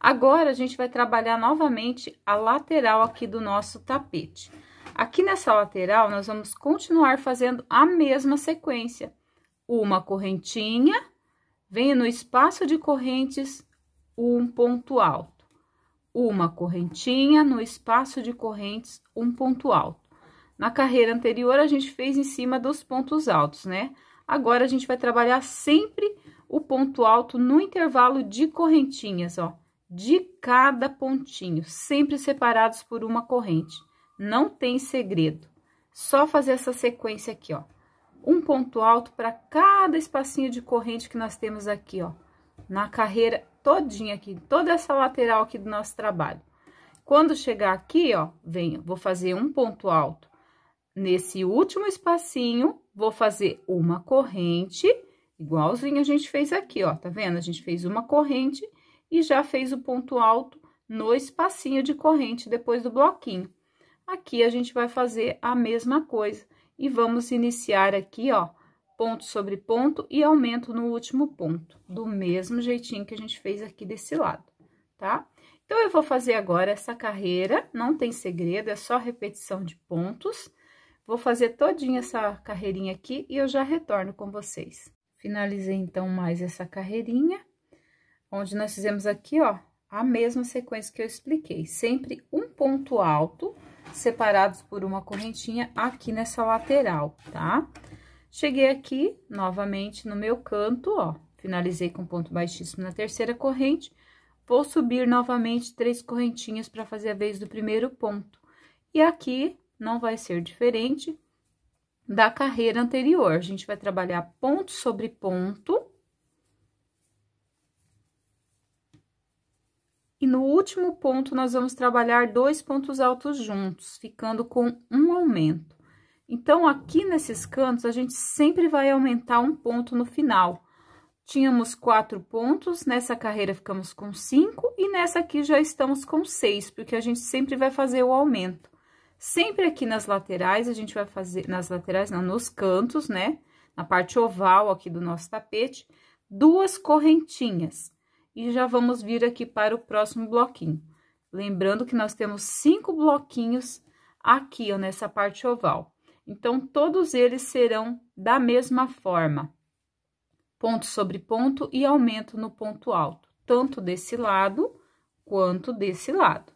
Agora, a gente vai trabalhar novamente a lateral aqui do nosso tapete. Aqui nessa lateral, nós vamos continuar fazendo a mesma sequência uma correntinha, venho no espaço de correntes um ponto alto. Uma correntinha no espaço de correntes um ponto alto. Na carreira anterior, a gente fez em cima dos pontos altos, né? Agora, a gente vai trabalhar sempre o ponto alto no intervalo de correntinhas, ó. De cada pontinho, sempre separados por uma corrente. Não tem segredo. Só fazer essa sequência aqui, ó um ponto alto para cada espacinho de corrente que nós temos aqui, ó, na carreira todinha aqui, toda essa lateral aqui do nosso trabalho. Quando chegar aqui, ó, venho, vou fazer um ponto alto nesse último espacinho, vou fazer uma corrente, igualzinho a gente fez aqui, ó, tá vendo? A gente fez uma corrente e já fez o ponto alto no espacinho de corrente depois do bloquinho. Aqui a gente vai fazer a mesma coisa e vamos iniciar aqui, ó, ponto sobre ponto e aumento no último ponto, do mesmo jeitinho que a gente fez aqui desse lado, tá? Então, eu vou fazer agora essa carreira, não tem segredo, é só repetição de pontos. Vou fazer todinha essa carreirinha aqui e eu já retorno com vocês. Finalizei, então, mais essa carreirinha, onde nós fizemos aqui, ó, a mesma sequência que eu expliquei. Sempre um ponto alto, separados por uma correntinha aqui nessa lateral, tá? Cheguei aqui, novamente, no meu canto, ó, finalizei com ponto baixíssimo na terceira corrente, vou subir novamente três correntinhas para fazer a vez do primeiro ponto. E aqui, não vai ser diferente da carreira anterior, a gente vai trabalhar ponto sobre ponto, E no último ponto, nós vamos trabalhar dois pontos altos juntos, ficando com um aumento. Então, aqui nesses cantos, a gente sempre vai aumentar um ponto no final. Tínhamos quatro pontos, nessa carreira ficamos com cinco, e nessa aqui já estamos com seis, porque a gente sempre vai fazer o aumento. Sempre aqui nas laterais, a gente vai fazer, nas laterais não, nos cantos, né? Na parte oval aqui do nosso tapete, duas correntinhas e já vamos vir aqui para o próximo bloquinho. Lembrando que nós temos cinco bloquinhos aqui, ó, nessa parte oval. Então, todos eles serão da mesma forma. Ponto sobre ponto e aumento no ponto alto, tanto desse lado quanto desse lado.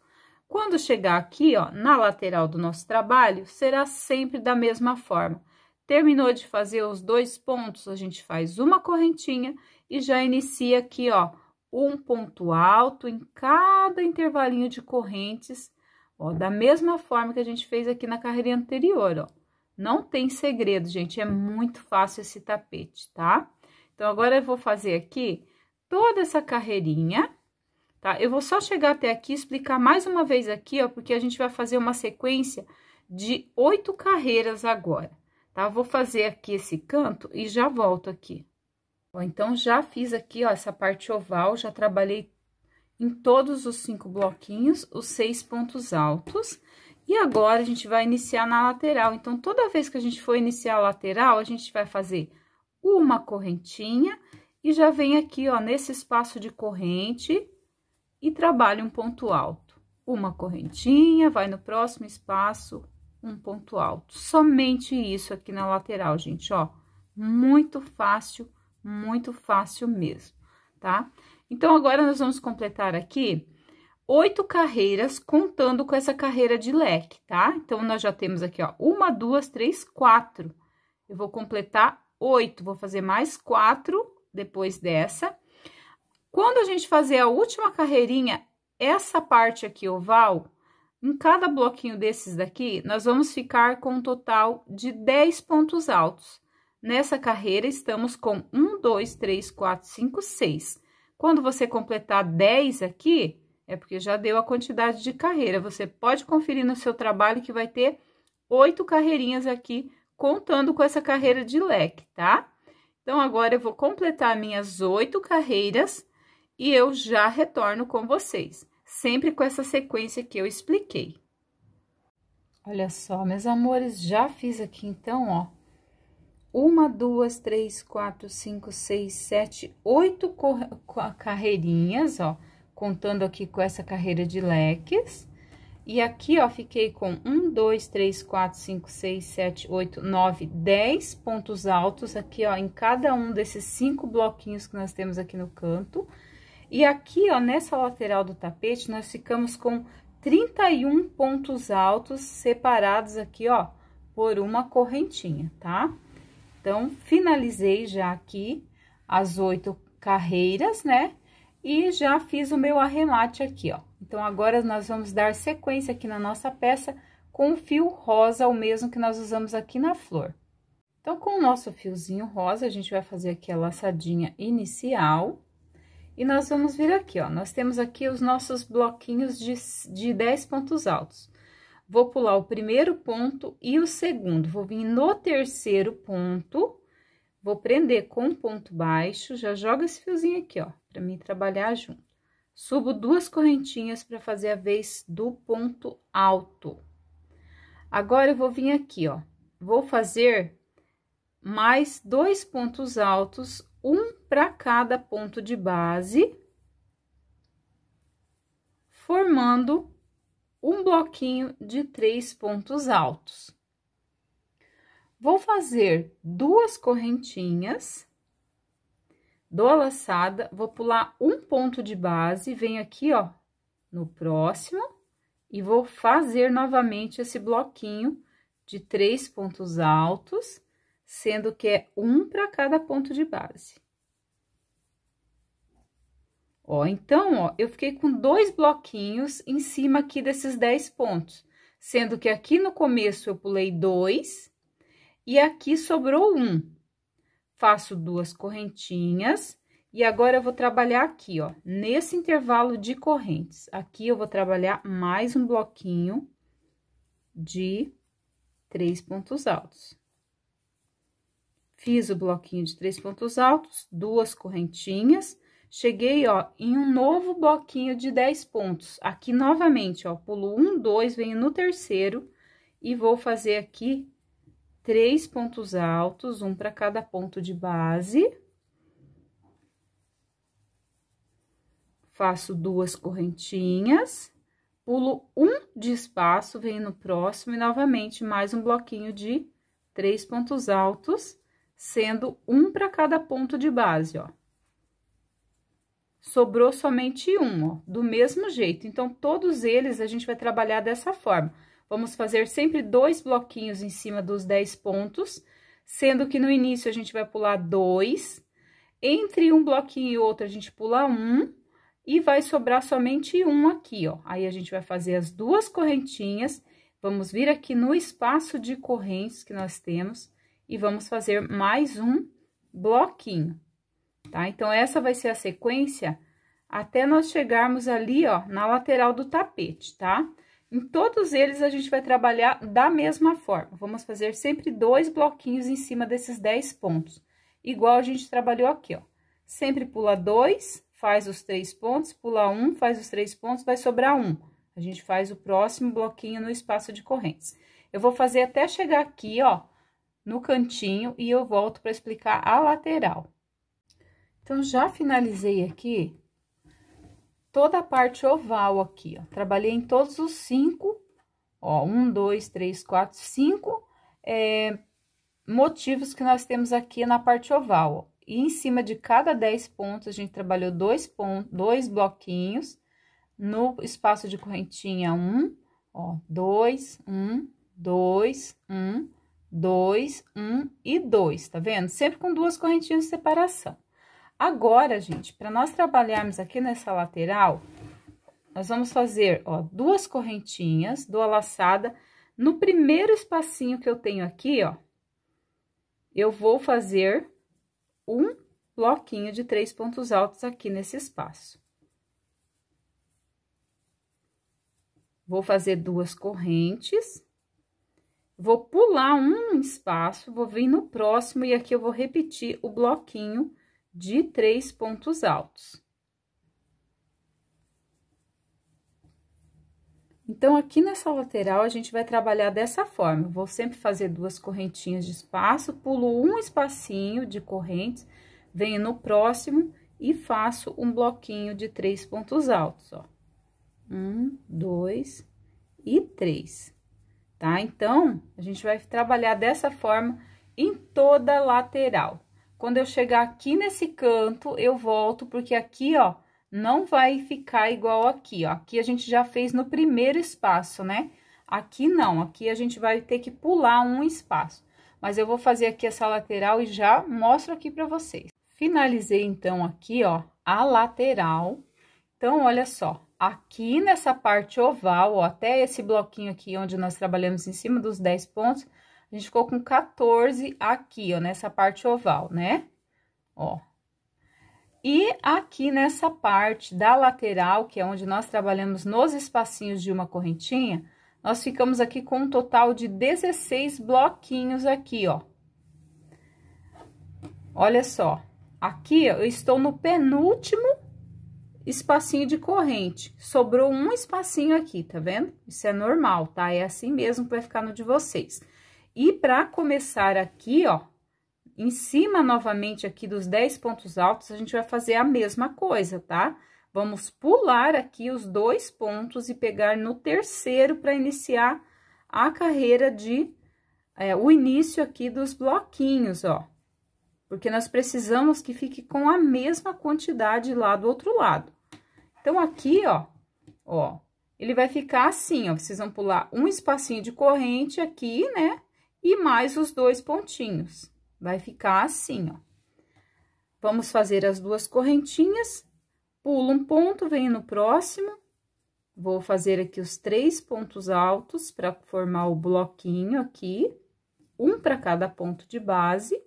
Quando chegar aqui, ó, na lateral do nosso trabalho, será sempre da mesma forma. Terminou de fazer os dois pontos, a gente faz uma correntinha e já inicia aqui, ó, um ponto alto em cada intervalinho de correntes, ó, da mesma forma que a gente fez aqui na carreira anterior, ó. Não tem segredo, gente, é muito fácil esse tapete, tá? Então, agora eu vou fazer aqui toda essa carreirinha, tá? Eu vou só chegar até aqui explicar mais uma vez aqui, ó, porque a gente vai fazer uma sequência de oito carreiras agora, tá? vou fazer aqui esse canto e já volto aqui. Ó, então, já fiz aqui, ó, essa parte oval, já trabalhei em todos os cinco bloquinhos, os seis pontos altos. E agora, a gente vai iniciar na lateral. Então, toda vez que a gente for iniciar a lateral, a gente vai fazer uma correntinha e já vem aqui, ó, nesse espaço de corrente e trabalha um ponto alto. Uma correntinha, vai no próximo espaço, um ponto alto. Somente isso aqui na lateral, gente, ó. Muito fácil muito fácil mesmo, tá? Então, agora nós vamos completar aqui oito carreiras, contando com essa carreira de leque, tá? Então, nós já temos aqui, ó, uma, duas, três, quatro. Eu vou completar oito, vou fazer mais quatro depois dessa. Quando a gente fazer a última carreirinha, essa parte aqui oval, em cada bloquinho desses daqui, nós vamos ficar com um total de dez pontos altos. Nessa carreira, estamos com 1, 2, 3, 4, 5, 6. Quando você completar 10 aqui, é porque já deu a quantidade de carreira. Você pode conferir no seu trabalho que vai ter oito carreirinhas aqui, contando com essa carreira de leque, tá? Então, agora eu vou completar minhas oito carreiras e eu já retorno com vocês, sempre com essa sequência que eu expliquei. Olha só, meus amores, já fiz aqui então, ó, uma, duas, três, quatro, cinco, seis, sete, oito carreirinhas, ó, contando aqui com essa carreira de leques. E aqui, ó, fiquei com um, dois, três, quatro, cinco, seis, sete, oito, nove, dez pontos altos aqui, ó, em cada um desses cinco bloquinhos que nós temos aqui no canto. E aqui, ó, nessa lateral do tapete, nós ficamos com 31 pontos altos separados aqui, ó, por uma correntinha, tá? Tá? Então, finalizei já aqui as oito carreiras, né? E já fiz o meu arremate aqui, ó. Então, agora nós vamos dar sequência aqui na nossa peça com o fio rosa, o mesmo que nós usamos aqui na flor. Então, com o nosso fiozinho rosa, a gente vai fazer aqui a laçadinha inicial. E nós vamos vir aqui, ó, nós temos aqui os nossos bloquinhos de, de 10 pontos altos vou pular o primeiro ponto e o segundo. Vou vir no terceiro ponto, vou prender com um ponto baixo, já joga esse fiozinho aqui, ó, para mim trabalhar junto. Subo duas correntinhas para fazer a vez do ponto alto. Agora, eu vou vir aqui, ó, vou fazer mais dois pontos altos, um para cada ponto de base, formando um bloquinho de três pontos altos. Vou fazer duas correntinhas, dou a laçada, vou pular um ponto de base, venho aqui, ó, no próximo, e vou fazer novamente esse bloquinho de três pontos altos, sendo que é um para cada ponto de base. Ó, então, ó, eu fiquei com dois bloquinhos em cima aqui desses 10 pontos, sendo que aqui no começo eu pulei dois e aqui sobrou um. Faço duas correntinhas e agora eu vou trabalhar aqui, ó, nesse intervalo de correntes. Aqui eu vou trabalhar mais um bloquinho de três pontos altos. Fiz o bloquinho de três pontos altos, duas correntinhas Cheguei, ó, em um novo bloquinho de 10 pontos. Aqui, novamente, ó, pulo um, dois, venho no terceiro e vou fazer aqui três pontos altos, um para cada ponto de base. Faço duas correntinhas, pulo um de espaço, venho no próximo e novamente mais um bloquinho de três pontos altos, sendo um para cada ponto de base, ó sobrou somente um, ó, do mesmo jeito. Então, todos eles a gente vai trabalhar dessa forma. Vamos fazer sempre dois bloquinhos em cima dos 10 pontos, sendo que no início a gente vai pular dois, entre um bloquinho e outro a gente pula um, e vai sobrar somente um aqui, ó. Aí, a gente vai fazer as duas correntinhas, vamos vir aqui no espaço de correntes que nós temos, e vamos fazer mais um bloquinho tá? Então, essa vai ser a sequência até nós chegarmos ali, ó, na lateral do tapete, tá? Em todos eles, a gente vai trabalhar da mesma forma. Vamos fazer sempre dois bloquinhos em cima desses dez pontos, igual a gente trabalhou aqui, ó. Sempre pula dois, faz os três pontos, pula um, faz os três pontos, vai sobrar um. A gente faz o próximo bloquinho no espaço de correntes. Eu vou fazer até chegar aqui, ó, no cantinho, e eu volto para explicar a lateral. Então, já finalizei aqui toda a parte oval aqui, ó. Trabalhei em todos os cinco, ó, um, dois, três, quatro, cinco é, motivos que nós temos aqui na parte oval, ó. E em cima de cada dez pontos, a gente trabalhou dois pontos, dois bloquinhos, no espaço de correntinha, um, ó, dois, um, dois, um, dois, um e dois, tá vendo? Sempre com duas correntinhas de separação. Agora, gente, para nós trabalharmos aqui nessa lateral, nós vamos fazer, ó, duas correntinhas, duas laçadas. No primeiro espacinho que eu tenho aqui, ó, eu vou fazer um bloquinho de três pontos altos aqui nesse espaço. Vou fazer duas correntes, vou pular um espaço, vou vir no próximo e aqui eu vou repetir o bloquinho de três pontos altos. Então, aqui nessa lateral, a gente vai trabalhar dessa forma. Eu vou sempre fazer duas correntinhas de espaço, pulo um espacinho de correntes, venho no próximo e faço um bloquinho de três pontos altos, ó. Um, dois e três, tá? Então, a gente vai trabalhar dessa forma em toda a lateral. Quando eu chegar aqui nesse canto, eu volto, porque aqui, ó, não vai ficar igual aqui, ó. Aqui a gente já fez no primeiro espaço, né? Aqui não, aqui a gente vai ter que pular um espaço. Mas eu vou fazer aqui essa lateral e já mostro aqui pra vocês. Finalizei, então, aqui, ó, a lateral. Então, olha só, aqui nessa parte oval, ó, até esse bloquinho aqui onde nós trabalhamos em cima dos 10 pontos, a gente ficou com 14 aqui, ó, nessa parte oval, né? Ó. E aqui nessa parte da lateral, que é onde nós trabalhamos nos espacinhos de uma correntinha, nós ficamos aqui com um total de 16 bloquinhos aqui, ó. Olha só, aqui eu estou no penúltimo espacinho de corrente. Sobrou um espacinho aqui, tá vendo? Isso é normal, tá? É assim mesmo que vai ficar no de vocês. E para começar aqui, ó, em cima novamente aqui dos 10 pontos altos, a gente vai fazer a mesma coisa, tá? Vamos pular aqui os dois pontos e pegar no terceiro para iniciar a carreira de... É, o início aqui dos bloquinhos, ó. Porque nós precisamos que fique com a mesma quantidade lá do outro lado. Então, aqui, ó, ó, ele vai ficar assim, ó. Vocês vão pular um espacinho de corrente aqui, né? e mais os dois pontinhos. Vai ficar assim, ó. Vamos fazer as duas correntinhas, pulo um ponto, venho no próximo, vou fazer aqui os três pontos altos para formar o bloquinho aqui, um para cada ponto de base,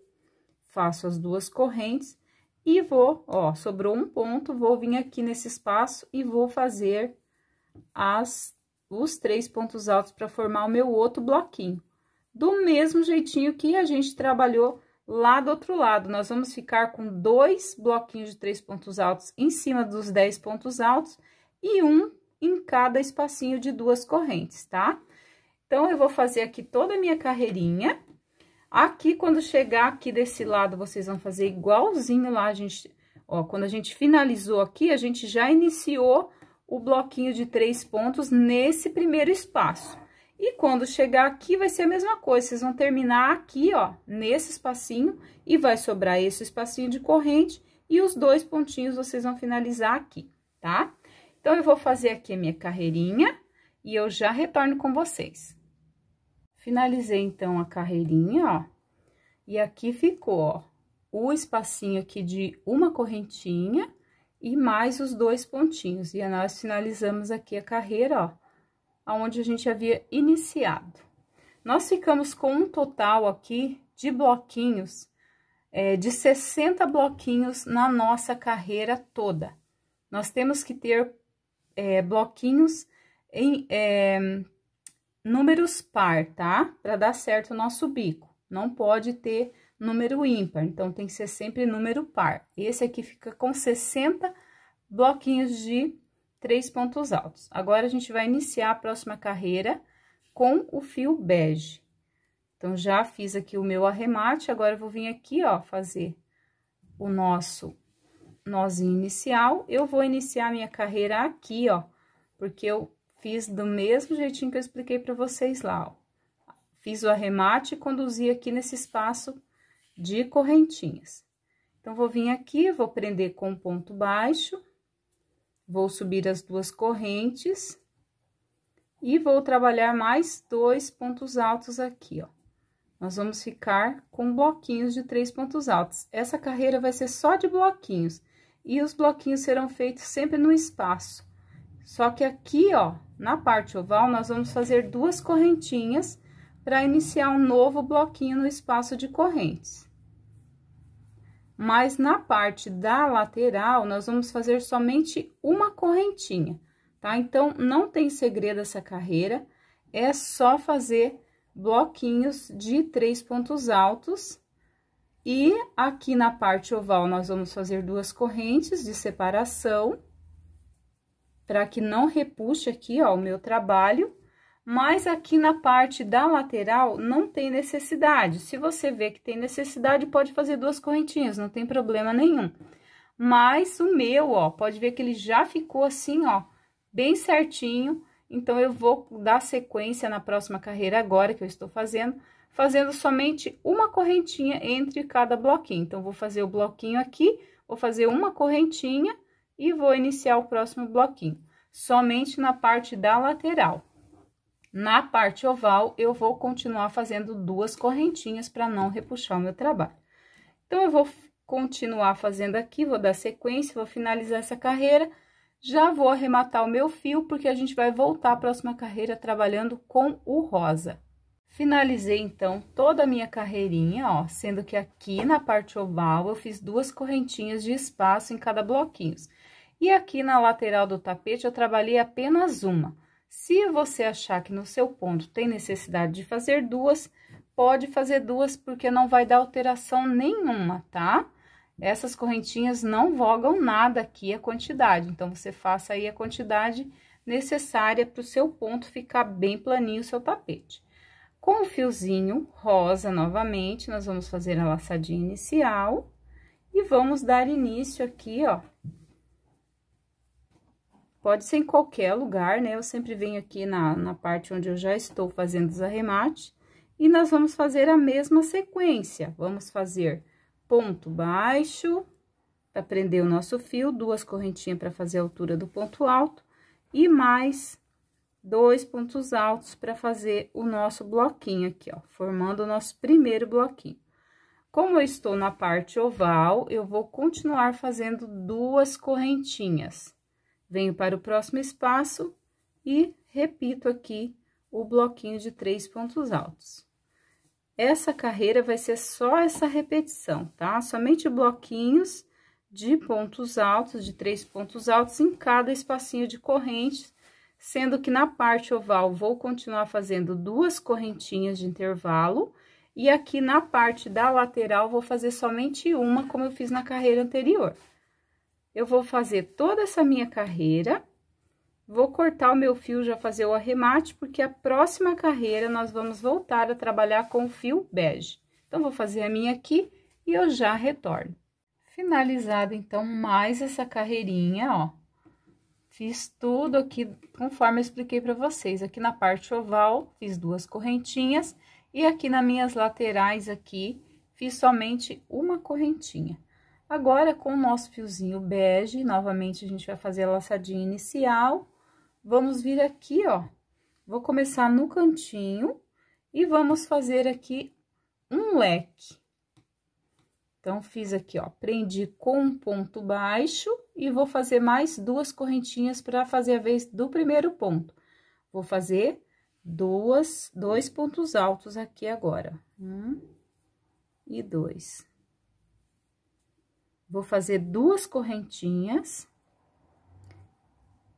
faço as duas correntes e vou, ó, sobrou um ponto, vou vir aqui nesse espaço e vou fazer as, os três pontos altos para formar o meu outro bloquinho do mesmo jeitinho que a gente trabalhou lá do outro lado. Nós vamos ficar com dois bloquinhos de três pontos altos em cima dos dez pontos altos e um em cada espacinho de duas correntes, tá? Então, eu vou fazer aqui toda a minha carreirinha. Aqui, quando chegar aqui desse lado, vocês vão fazer igualzinho lá, a gente... Ó, quando a gente finalizou aqui, a gente já iniciou o bloquinho de três pontos nesse primeiro espaço. E quando chegar aqui, vai ser a mesma coisa, vocês vão terminar aqui, ó, nesse espacinho, e vai sobrar esse espacinho de corrente, e os dois pontinhos vocês vão finalizar aqui, tá? Então, eu vou fazer aqui a minha carreirinha, e eu já retorno com vocês. Finalizei, então, a carreirinha, ó, e aqui ficou, ó, o espacinho aqui de uma correntinha e mais os dois pontinhos. E nós finalizamos aqui a carreira, ó, aonde a gente havia iniciado. Nós ficamos com um total aqui de bloquinhos, é, de 60 bloquinhos na nossa carreira toda. Nós temos que ter é, bloquinhos em é, números par, tá? Para dar certo o nosso bico. Não pode ter número ímpar, então tem que ser sempre número par. Esse aqui fica com 60 bloquinhos de três pontos altos. Agora, a gente vai iniciar a próxima carreira com o fio bege. Então, já fiz aqui o meu arremate, agora eu vou vir aqui, ó, fazer o nosso nozinho inicial. Eu vou iniciar minha carreira aqui, ó, porque eu fiz do mesmo jeitinho que eu expliquei para vocês lá, ó. Fiz o arremate e conduzi aqui nesse espaço de correntinhas. Então, vou vir aqui, vou prender com ponto baixo Vou subir as duas correntes e vou trabalhar mais dois pontos altos aqui, ó. Nós vamos ficar com bloquinhos de três pontos altos. Essa carreira vai ser só de bloquinhos e os bloquinhos serão feitos sempre no espaço. Só que aqui, ó, na parte oval, nós vamos fazer duas correntinhas para iniciar um novo bloquinho no espaço de correntes mas na parte da lateral, nós vamos fazer somente uma correntinha, tá? Então, não tem segredo essa carreira, é só fazer bloquinhos de três pontos altos. E aqui na parte oval, nós vamos fazer duas correntes de separação, para que não repuxe aqui, ó, o meu trabalho mas aqui na parte da lateral não tem necessidade. Se você vê que tem necessidade, pode fazer duas correntinhas, não tem problema nenhum. Mas o meu, ó, pode ver que ele já ficou assim, ó, bem certinho. Então, eu vou dar sequência na próxima carreira agora que eu estou fazendo, fazendo somente uma correntinha entre cada bloquinho. Então, vou fazer o bloquinho aqui, vou fazer uma correntinha e vou iniciar o próximo bloquinho, somente na parte da lateral. Na parte oval, eu vou continuar fazendo duas correntinhas para não repuxar o meu trabalho. Então, eu vou continuar fazendo aqui, vou dar sequência, vou finalizar essa carreira. Já vou arrematar o meu fio, porque a gente vai voltar à próxima carreira trabalhando com o rosa. Finalizei, então, toda a minha carreirinha, ó, sendo que aqui na parte oval eu fiz duas correntinhas de espaço em cada bloquinho. E aqui na lateral do tapete eu trabalhei apenas uma. Se você achar que no seu ponto tem necessidade de fazer duas, pode fazer duas, porque não vai dar alteração nenhuma, tá? Essas correntinhas não vogam nada aqui a quantidade, então, você faça aí a quantidade necessária para o seu ponto ficar bem planinho o seu tapete. Com o fiozinho rosa, novamente, nós vamos fazer a laçadinha inicial e vamos dar início aqui, ó, Pode ser em qualquer lugar, né? Eu sempre venho aqui na, na parte onde eu já estou fazendo os arremates. E nós vamos fazer a mesma sequência. Vamos fazer ponto baixo, para prender o nosso fio, duas correntinhas para fazer a altura do ponto alto. E mais dois pontos altos para fazer o nosso bloquinho aqui, ó, formando o nosso primeiro bloquinho. Como eu estou na parte oval, eu vou continuar fazendo duas correntinhas venho para o próximo espaço e repito aqui o bloquinho de três pontos altos. Essa carreira vai ser só essa repetição, tá? Somente bloquinhos de pontos altos, de três pontos altos em cada espacinho de corrente, sendo que na parte oval vou continuar fazendo duas correntinhas de intervalo, e aqui na parte da lateral vou fazer somente uma, como eu fiz na carreira anterior eu vou fazer toda essa minha carreira, vou cortar o meu fio, já fazer o arremate, porque a próxima carreira nós vamos voltar a trabalhar com o fio bege. Então, vou fazer a minha aqui e eu já retorno. Finalizado, então, mais essa carreirinha, ó. Fiz tudo aqui, conforme eu expliquei para vocês. Aqui na parte oval, fiz duas correntinhas. E aqui nas minhas laterais aqui, fiz somente uma correntinha. Agora, com o nosso fiozinho bege, novamente a gente vai fazer a laçadinha inicial. Vamos vir aqui, ó, vou começar no cantinho e vamos fazer aqui um leque. Então, fiz aqui, ó, prendi com um ponto baixo e vou fazer mais duas correntinhas para fazer a vez do primeiro ponto. Vou fazer duas, dois pontos altos aqui agora. Um e dois vou fazer duas correntinhas.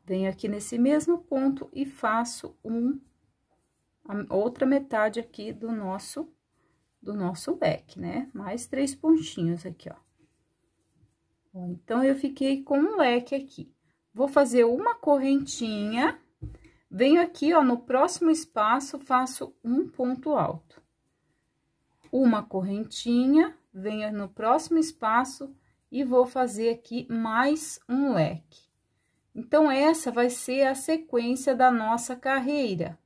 Venho aqui nesse mesmo ponto e faço um, a outra metade aqui do nosso, do nosso leque, né? Mais três pontinhos aqui, ó. Bom, então, eu fiquei com um leque aqui. Vou fazer uma correntinha, venho aqui, ó, no próximo espaço, faço um ponto alto. Uma correntinha, venho no próximo espaço, e vou fazer aqui mais um leque. Então, essa vai ser a sequência da nossa carreira.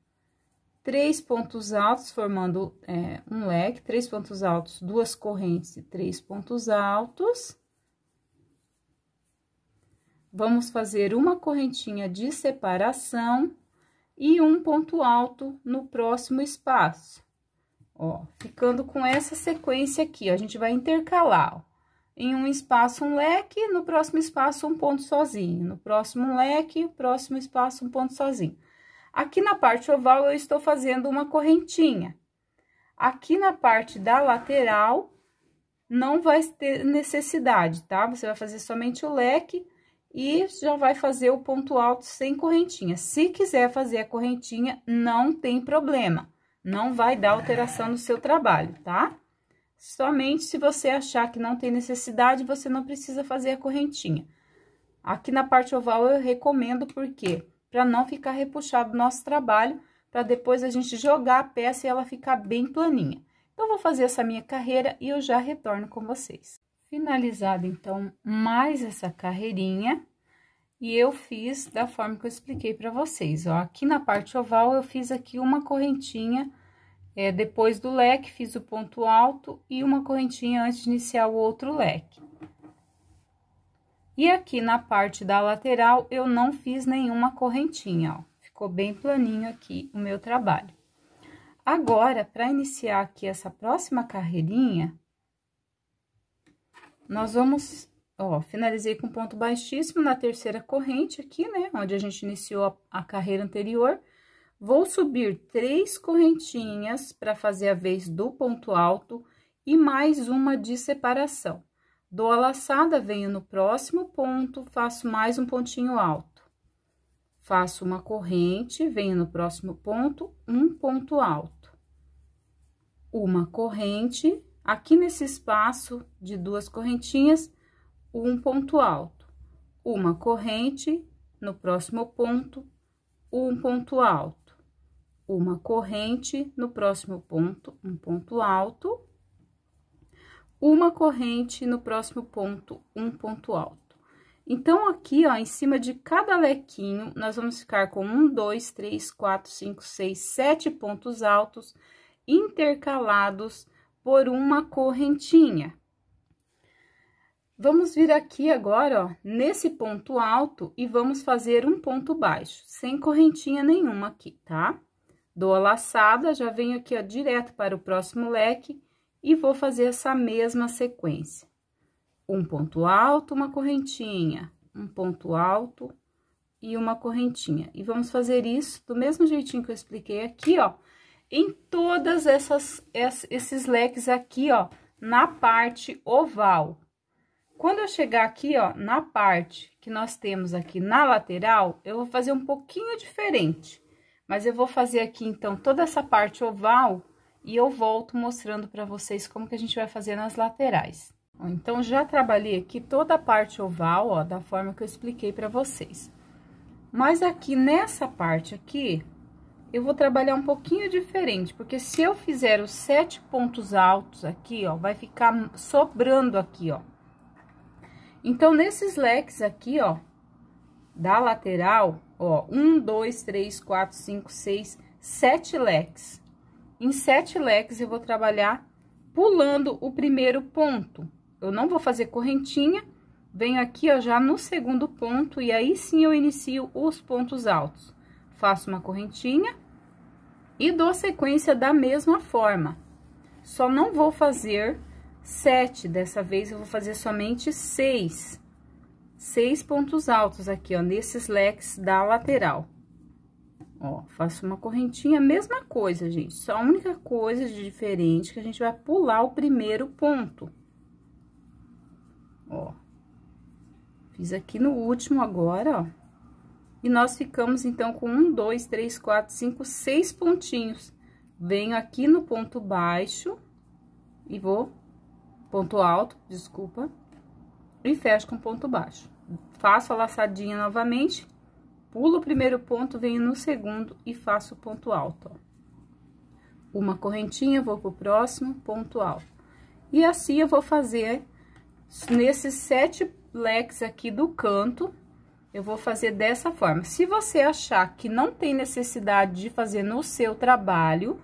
Três pontos altos formando é, um leque, três pontos altos, duas correntes e três pontos altos. Vamos fazer uma correntinha de separação e um ponto alto no próximo espaço. Ó, ficando com essa sequência aqui, ó, a gente vai intercalar, ó em um espaço um leque, no próximo espaço um ponto sozinho, no próximo um leque, próximo espaço um ponto sozinho. Aqui na parte oval, eu estou fazendo uma correntinha. Aqui na parte da lateral, não vai ter necessidade, tá? Você vai fazer somente o leque e já vai fazer o ponto alto sem correntinha. Se quiser fazer a correntinha, não tem problema. Não vai dar alteração no seu trabalho, tá? Somente se você achar que não tem necessidade, você não precisa fazer a correntinha. Aqui na parte oval eu recomendo porque para não ficar repuxado o nosso trabalho, para depois a gente jogar a peça e ela ficar bem planinha. Então, vou fazer essa minha carreira e eu já retorno com vocês. Finalizada, então, mais essa carreirinha, e eu fiz da forma que eu expliquei para vocês, ó. Aqui na parte oval, eu fiz aqui uma correntinha é, depois do leque, fiz o ponto alto e uma correntinha antes de iniciar o outro leque. E aqui na parte da lateral, eu não fiz nenhuma correntinha, ó. Ficou bem planinho aqui o meu trabalho. Agora, para iniciar aqui essa próxima carreirinha, nós vamos, ó, finalizei com ponto baixíssimo na terceira corrente aqui, né? Onde a gente iniciou a, a carreira anterior. Vou subir três correntinhas para fazer a vez do ponto alto e mais uma de separação. Dou a laçada, venho no próximo ponto, faço mais um pontinho alto. Faço uma corrente, venho no próximo ponto, um ponto alto. Uma corrente, aqui nesse espaço de duas correntinhas, um ponto alto. Uma corrente, no próximo ponto, um ponto alto uma corrente, no próximo ponto, um ponto alto, uma corrente, no próximo ponto, um ponto alto. Então, aqui, ó, em cima de cada lequinho, nós vamos ficar com um, dois, três, quatro, cinco, seis, sete pontos altos intercalados por uma correntinha. Vamos vir aqui agora, ó, nesse ponto alto e vamos fazer um ponto baixo, sem correntinha nenhuma aqui, tá? Dou a laçada, já venho aqui, ó, direto para o próximo leque e vou fazer essa mesma sequência. Um ponto alto, uma correntinha, um ponto alto e uma correntinha. E vamos fazer isso do mesmo jeitinho que eu expliquei aqui, ó, em todas essas, esses leques aqui, ó, na parte oval. Quando eu chegar aqui, ó, na parte que nós temos aqui na lateral, eu vou fazer um pouquinho diferente. Mas eu vou fazer aqui, então, toda essa parte oval e eu volto mostrando para vocês como que a gente vai fazer nas laterais. então, já trabalhei aqui toda a parte oval, ó, da forma que eu expliquei para vocês. Mas aqui, nessa parte aqui, eu vou trabalhar um pouquinho diferente, porque se eu fizer os sete pontos altos aqui, ó, vai ficar sobrando aqui, ó. Então, nesses leques aqui, ó, da lateral, ó, um, dois, três, quatro, cinco, seis, sete leques. Em sete leques, eu vou trabalhar pulando o primeiro ponto. Eu não vou fazer correntinha, venho aqui, ó, já no segundo ponto, e aí sim eu inicio os pontos altos. Faço uma correntinha e dou sequência da mesma forma. Só não vou fazer sete, dessa vez eu vou fazer somente seis seis pontos altos aqui, ó, nesses leques da lateral. Ó, faço uma correntinha, mesma coisa, gente. Só a única coisa de diferente que a gente vai pular o primeiro ponto. Ó. Fiz aqui no último agora, ó. E nós ficamos, então, com um, dois, três, quatro, cinco, seis pontinhos. Venho aqui no ponto baixo e vou... Ponto alto, desculpa e fecho com ponto baixo. Faço a laçadinha novamente, pulo o primeiro ponto, venho no segundo e faço ponto alto, ó. Uma correntinha, vou pro próximo, ponto alto. E assim eu vou fazer nesses sete leques aqui do canto, eu vou fazer dessa forma. Se você achar que não tem necessidade de fazer no seu trabalho,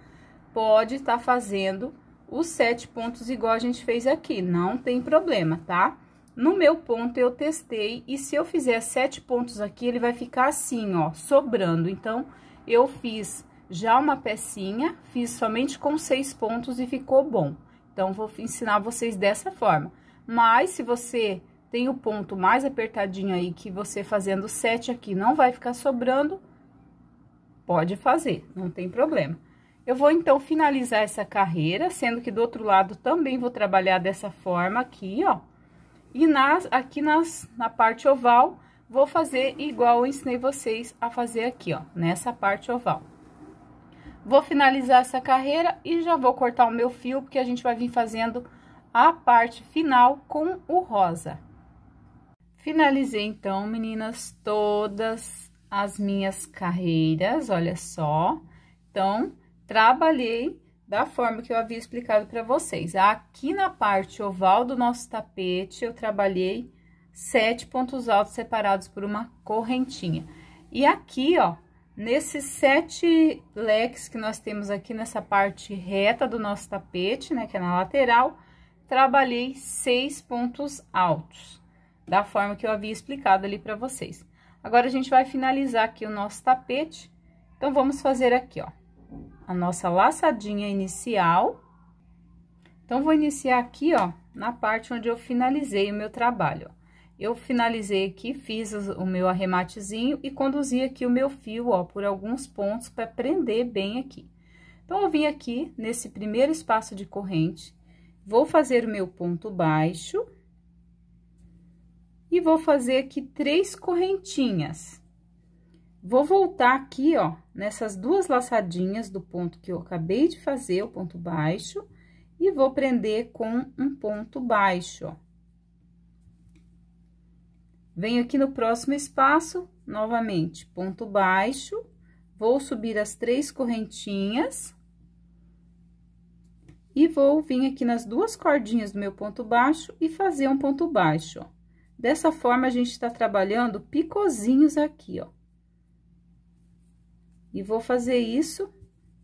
pode estar tá fazendo os sete pontos igual a gente fez aqui, não tem problema, tá? No meu ponto, eu testei, e se eu fizer sete pontos aqui, ele vai ficar assim, ó, sobrando. Então, eu fiz já uma pecinha, fiz somente com seis pontos e ficou bom. Então, vou ensinar vocês dessa forma. Mas, se você tem o ponto mais apertadinho aí, que você fazendo sete aqui não vai ficar sobrando, pode fazer, não tem problema. Eu vou, então, finalizar essa carreira, sendo que do outro lado também vou trabalhar dessa forma aqui, ó e nas, aqui nas, na parte oval, vou fazer igual eu ensinei vocês a fazer aqui, ó, nessa parte oval. Vou finalizar essa carreira e já vou cortar o meu fio, porque a gente vai vir fazendo a parte final com o rosa. Finalizei, então, meninas, todas as minhas carreiras, olha só. Então, trabalhei da forma que eu havia explicado para vocês. Aqui na parte oval do nosso tapete, eu trabalhei sete pontos altos separados por uma correntinha. E aqui, ó, nesses sete leques que nós temos aqui nessa parte reta do nosso tapete, né, que é na lateral, trabalhei seis pontos altos, da forma que eu havia explicado ali para vocês. Agora, a gente vai finalizar aqui o nosso tapete, então, vamos fazer aqui, ó a nossa laçadinha inicial. Então, vou iniciar aqui, ó, na parte onde eu finalizei o meu trabalho, Eu finalizei aqui, fiz o meu arrematezinho e conduzi aqui o meu fio, ó, por alguns pontos para prender bem aqui. Então, eu vim aqui nesse primeiro espaço de corrente, vou fazer o meu ponto baixo e vou fazer aqui três correntinhas. Vou voltar aqui, ó, nessas duas laçadinhas do ponto que eu acabei de fazer, o ponto baixo, e vou prender com um ponto baixo, ó. Venho aqui no próximo espaço, novamente, ponto baixo, vou subir as três correntinhas e vou vir aqui nas duas cordinhas do meu ponto baixo e fazer um ponto baixo, ó. Dessa forma, a gente tá trabalhando picozinhos aqui, ó. E vou fazer isso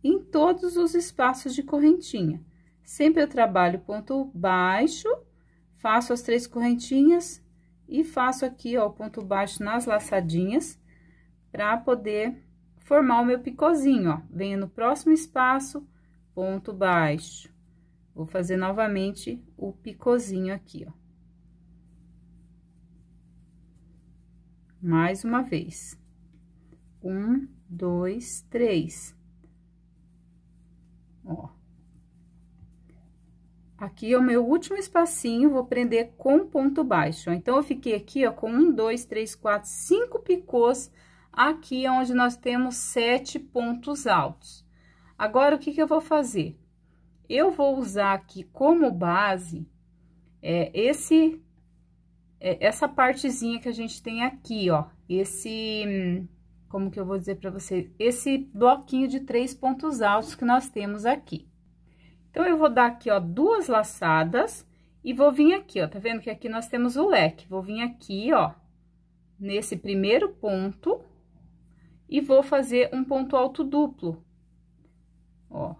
em todos os espaços de correntinha. Sempre eu trabalho ponto baixo, faço as três correntinhas e faço aqui, ó, ponto baixo nas laçadinhas, para poder formar o meu picôzinho, ó. Venho no próximo espaço, ponto baixo. Vou fazer novamente o picôzinho aqui, ó. Mais uma vez. Um, dois, três. Ó. Aqui é o meu último espacinho, vou prender com ponto baixo. Então, eu fiquei aqui, ó, com um, dois, três, quatro, cinco picôs, aqui onde nós temos sete pontos altos. Agora, o que que eu vou fazer? Eu vou usar aqui como base é, esse, é, essa partezinha que a gente tem aqui, ó, esse hum, como que eu vou dizer para vocês, esse bloquinho de três pontos altos que nós temos aqui. Então, eu vou dar aqui, ó, duas laçadas e vou vir aqui, ó, tá vendo que aqui nós temos o leque? Vou vir aqui, ó, nesse primeiro ponto e vou fazer um ponto alto duplo, ó.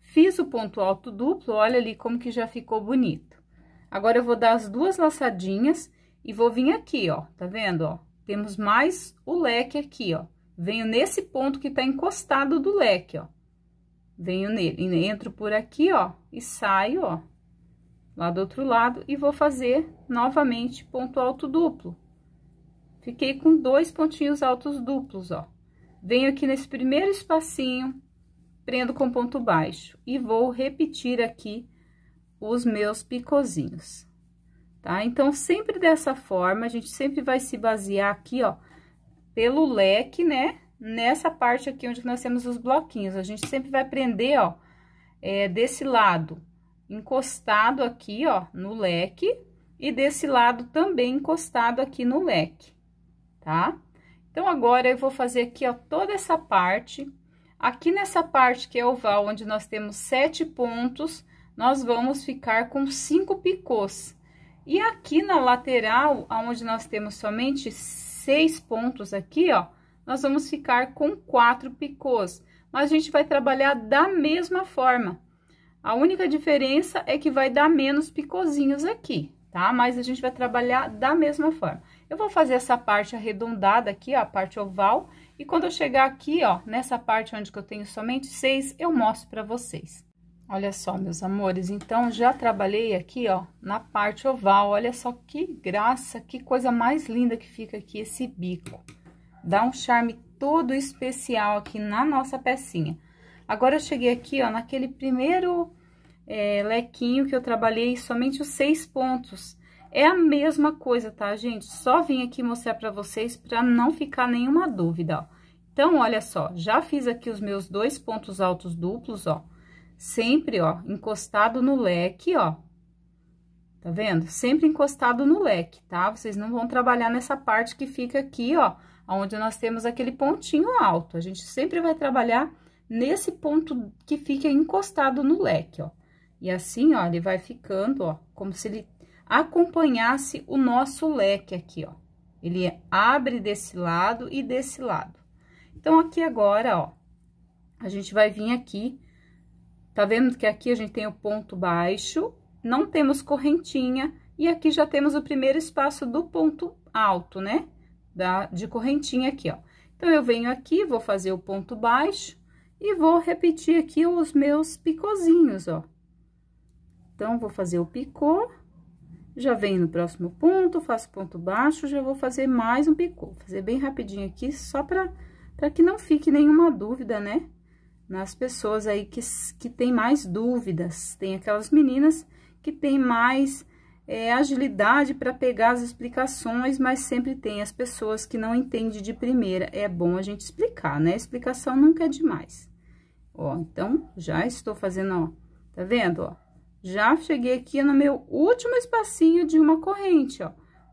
Fiz o ponto alto duplo, olha ali como que já ficou bonito. Agora, eu vou dar as duas laçadinhas e vou vir aqui, ó, tá vendo, ó? Temos mais o leque aqui, ó. Venho nesse ponto que tá encostado do leque, ó. Venho nele, entro por aqui, ó, e saio, ó, lá do outro lado, e vou fazer novamente ponto alto duplo. Fiquei com dois pontinhos altos duplos, ó. Venho aqui nesse primeiro espacinho, prendo com ponto baixo, e vou repetir aqui os meus picozinhos tá? Então, sempre dessa forma, a gente sempre vai se basear aqui, ó, pelo leque, né? Nessa parte aqui onde nós temos os bloquinhos. A gente sempre vai prender, ó, é, desse lado encostado aqui, ó, no leque. E desse lado também encostado aqui no leque, tá? Então, agora, eu vou fazer aqui, ó, toda essa parte. Aqui nessa parte que é oval, onde nós temos sete pontos, nós vamos ficar com cinco picôs. E aqui na lateral, onde nós temos somente seis pontos aqui, ó, nós vamos ficar com quatro picôs. Mas a gente vai trabalhar da mesma forma. A única diferença é que vai dar menos picôzinhos aqui, tá? Mas a gente vai trabalhar da mesma forma. Eu vou fazer essa parte arredondada aqui, ó, a parte oval. E quando eu chegar aqui, ó, nessa parte onde eu tenho somente seis, eu mostro pra vocês. Olha só, meus amores, então já trabalhei aqui, ó, na parte oval, olha só que graça, que coisa mais linda que fica aqui esse bico. Dá um charme todo especial aqui na nossa pecinha. Agora, eu cheguei aqui, ó, naquele primeiro é, lequinho que eu trabalhei somente os seis pontos. É a mesma coisa, tá, gente? Só vim aqui mostrar pra vocês pra não ficar nenhuma dúvida, ó. Então, olha só, já fiz aqui os meus dois pontos altos duplos, ó sempre, ó, encostado no leque, ó. Tá vendo? Sempre encostado no leque, tá? Vocês não vão trabalhar nessa parte que fica aqui, ó, onde nós temos aquele pontinho alto. A gente sempre vai trabalhar nesse ponto que fica encostado no leque, ó. E assim, ó, ele vai ficando, ó, como se ele acompanhasse o nosso leque aqui, ó. Ele abre desse lado e desse lado. Então, aqui agora, ó, a gente vai vir aqui Tá vendo que aqui a gente tem o ponto baixo, não temos correntinha, e aqui já temos o primeiro espaço do ponto alto, né? Da, de correntinha aqui, ó. Então, eu venho aqui, vou fazer o ponto baixo e vou repetir aqui os meus picozinhos, ó. Então, vou fazer o picô, já venho no próximo ponto, faço ponto baixo, já vou fazer mais um picô. Vou fazer bem rapidinho aqui, só pra, pra que não fique nenhuma dúvida, né? nas pessoas aí que, que tem mais dúvidas. Tem aquelas meninas que tem mais é, agilidade para pegar as explicações, mas sempre tem as pessoas que não entendem de primeira. É bom a gente explicar, né? Explicação nunca é demais. Ó, então, já estou fazendo, ó, tá vendo, ó? Já cheguei aqui no meu último espacinho de uma corrente, ó.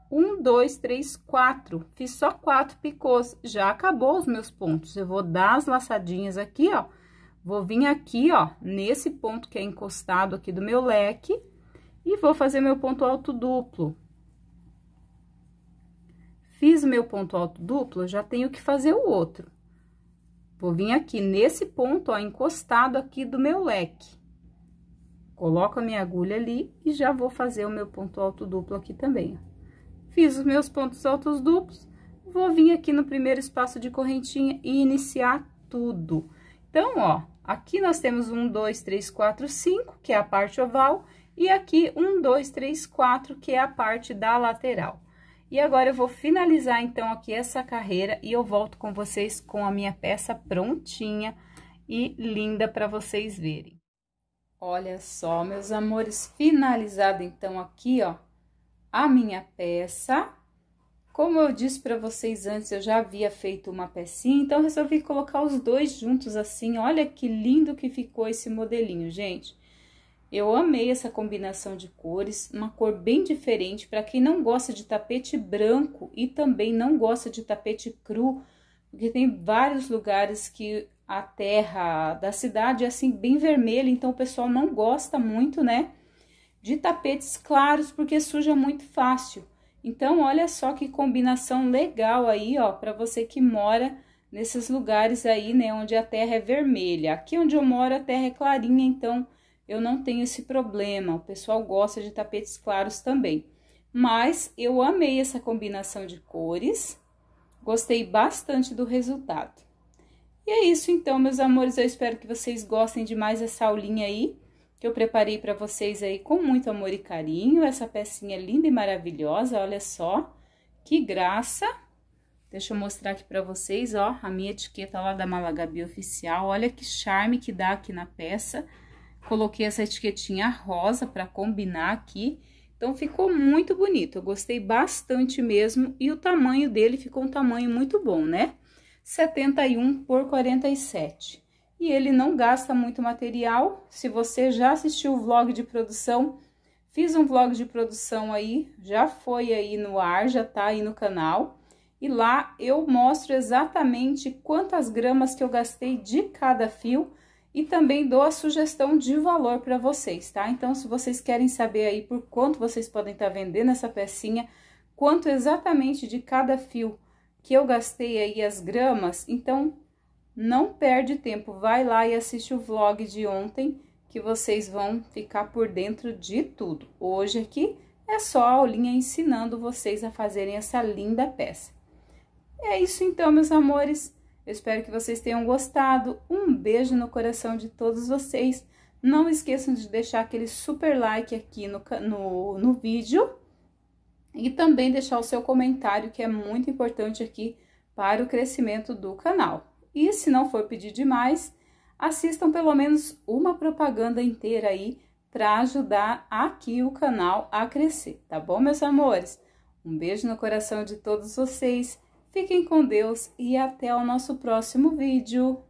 Um, dois, três, quatro. Fiz só quatro picôs, já acabou os meus pontos. Eu vou dar as laçadinhas aqui, ó Vou vir aqui, ó, nesse ponto que é encostado aqui do meu leque, e vou fazer meu ponto alto duplo. Fiz meu ponto alto duplo, já tenho que fazer o outro. Vou vir aqui nesse ponto, ó, encostado aqui do meu leque. Coloco a minha agulha ali e já vou fazer o meu ponto alto duplo aqui também, ó. Fiz os meus pontos altos duplos, vou vir aqui no primeiro espaço de correntinha e iniciar tudo. Então, ó, Aqui nós temos um, dois, três, quatro, cinco, que é a parte oval, e aqui um, dois, três, quatro, que é a parte da lateral. E agora, eu vou finalizar, então, aqui essa carreira e eu volto com vocês com a minha peça prontinha e linda para vocês verem. Olha só, meus amores, finalizado, então, aqui, ó, a minha peça. Como eu disse para vocês antes, eu já havia feito uma pecinha, então resolvi colocar os dois juntos assim. Olha que lindo que ficou esse modelinho, gente. Eu amei essa combinação de cores, uma cor bem diferente para quem não gosta de tapete branco e também não gosta de tapete cru, porque tem vários lugares que a terra da cidade é assim bem vermelha, então o pessoal não gosta muito, né? De tapetes claros porque suja muito fácil. Então, olha só que combinação legal aí, ó, para você que mora nesses lugares aí, né, onde a terra é vermelha. Aqui onde eu moro a terra é clarinha, então eu não tenho esse problema. O pessoal gosta de tapetes claros também. Mas eu amei essa combinação de cores, gostei bastante do resultado. E é isso então, meus amores, eu espero que vocês gostem de mais essa aulinha aí que eu preparei para vocês aí com muito amor e carinho. Essa pecinha linda e maravilhosa, olha só, que graça! Deixa eu mostrar aqui para vocês, ó, a minha etiqueta lá da Malagabi Oficial. Olha que charme que dá aqui na peça. Coloquei essa etiquetinha rosa para combinar aqui. Então, ficou muito bonito. Eu gostei bastante mesmo. E o tamanho dele ficou um tamanho muito bom, né? 71 por 47 e ele não gasta muito material. Se você já assistiu o vlog de produção, fiz um vlog de produção aí, já foi aí no ar, já tá aí no canal. E lá eu mostro exatamente quantas gramas que eu gastei de cada fio e também dou a sugestão de valor para vocês, tá? Então, se vocês querem saber aí por quanto vocês podem estar tá vendendo essa pecinha, quanto exatamente de cada fio que eu gastei aí as gramas, então não perde tempo, vai lá e assiste o vlog de ontem que vocês vão ficar por dentro de tudo. Hoje aqui é só a aulinha ensinando vocês a fazerem essa linda peça. É isso então, meus amores. Eu espero que vocês tenham gostado. Um beijo no coração de todos vocês. Não esqueçam de deixar aquele super like aqui no, no, no vídeo e também deixar o seu comentário, que é muito importante aqui para o crescimento do canal e, se não for pedir demais, assistam pelo menos uma propaganda inteira aí para ajudar aqui o canal a crescer, tá bom, meus amores? Um beijo no coração de todos vocês, fiquem com Deus e até o nosso próximo vídeo!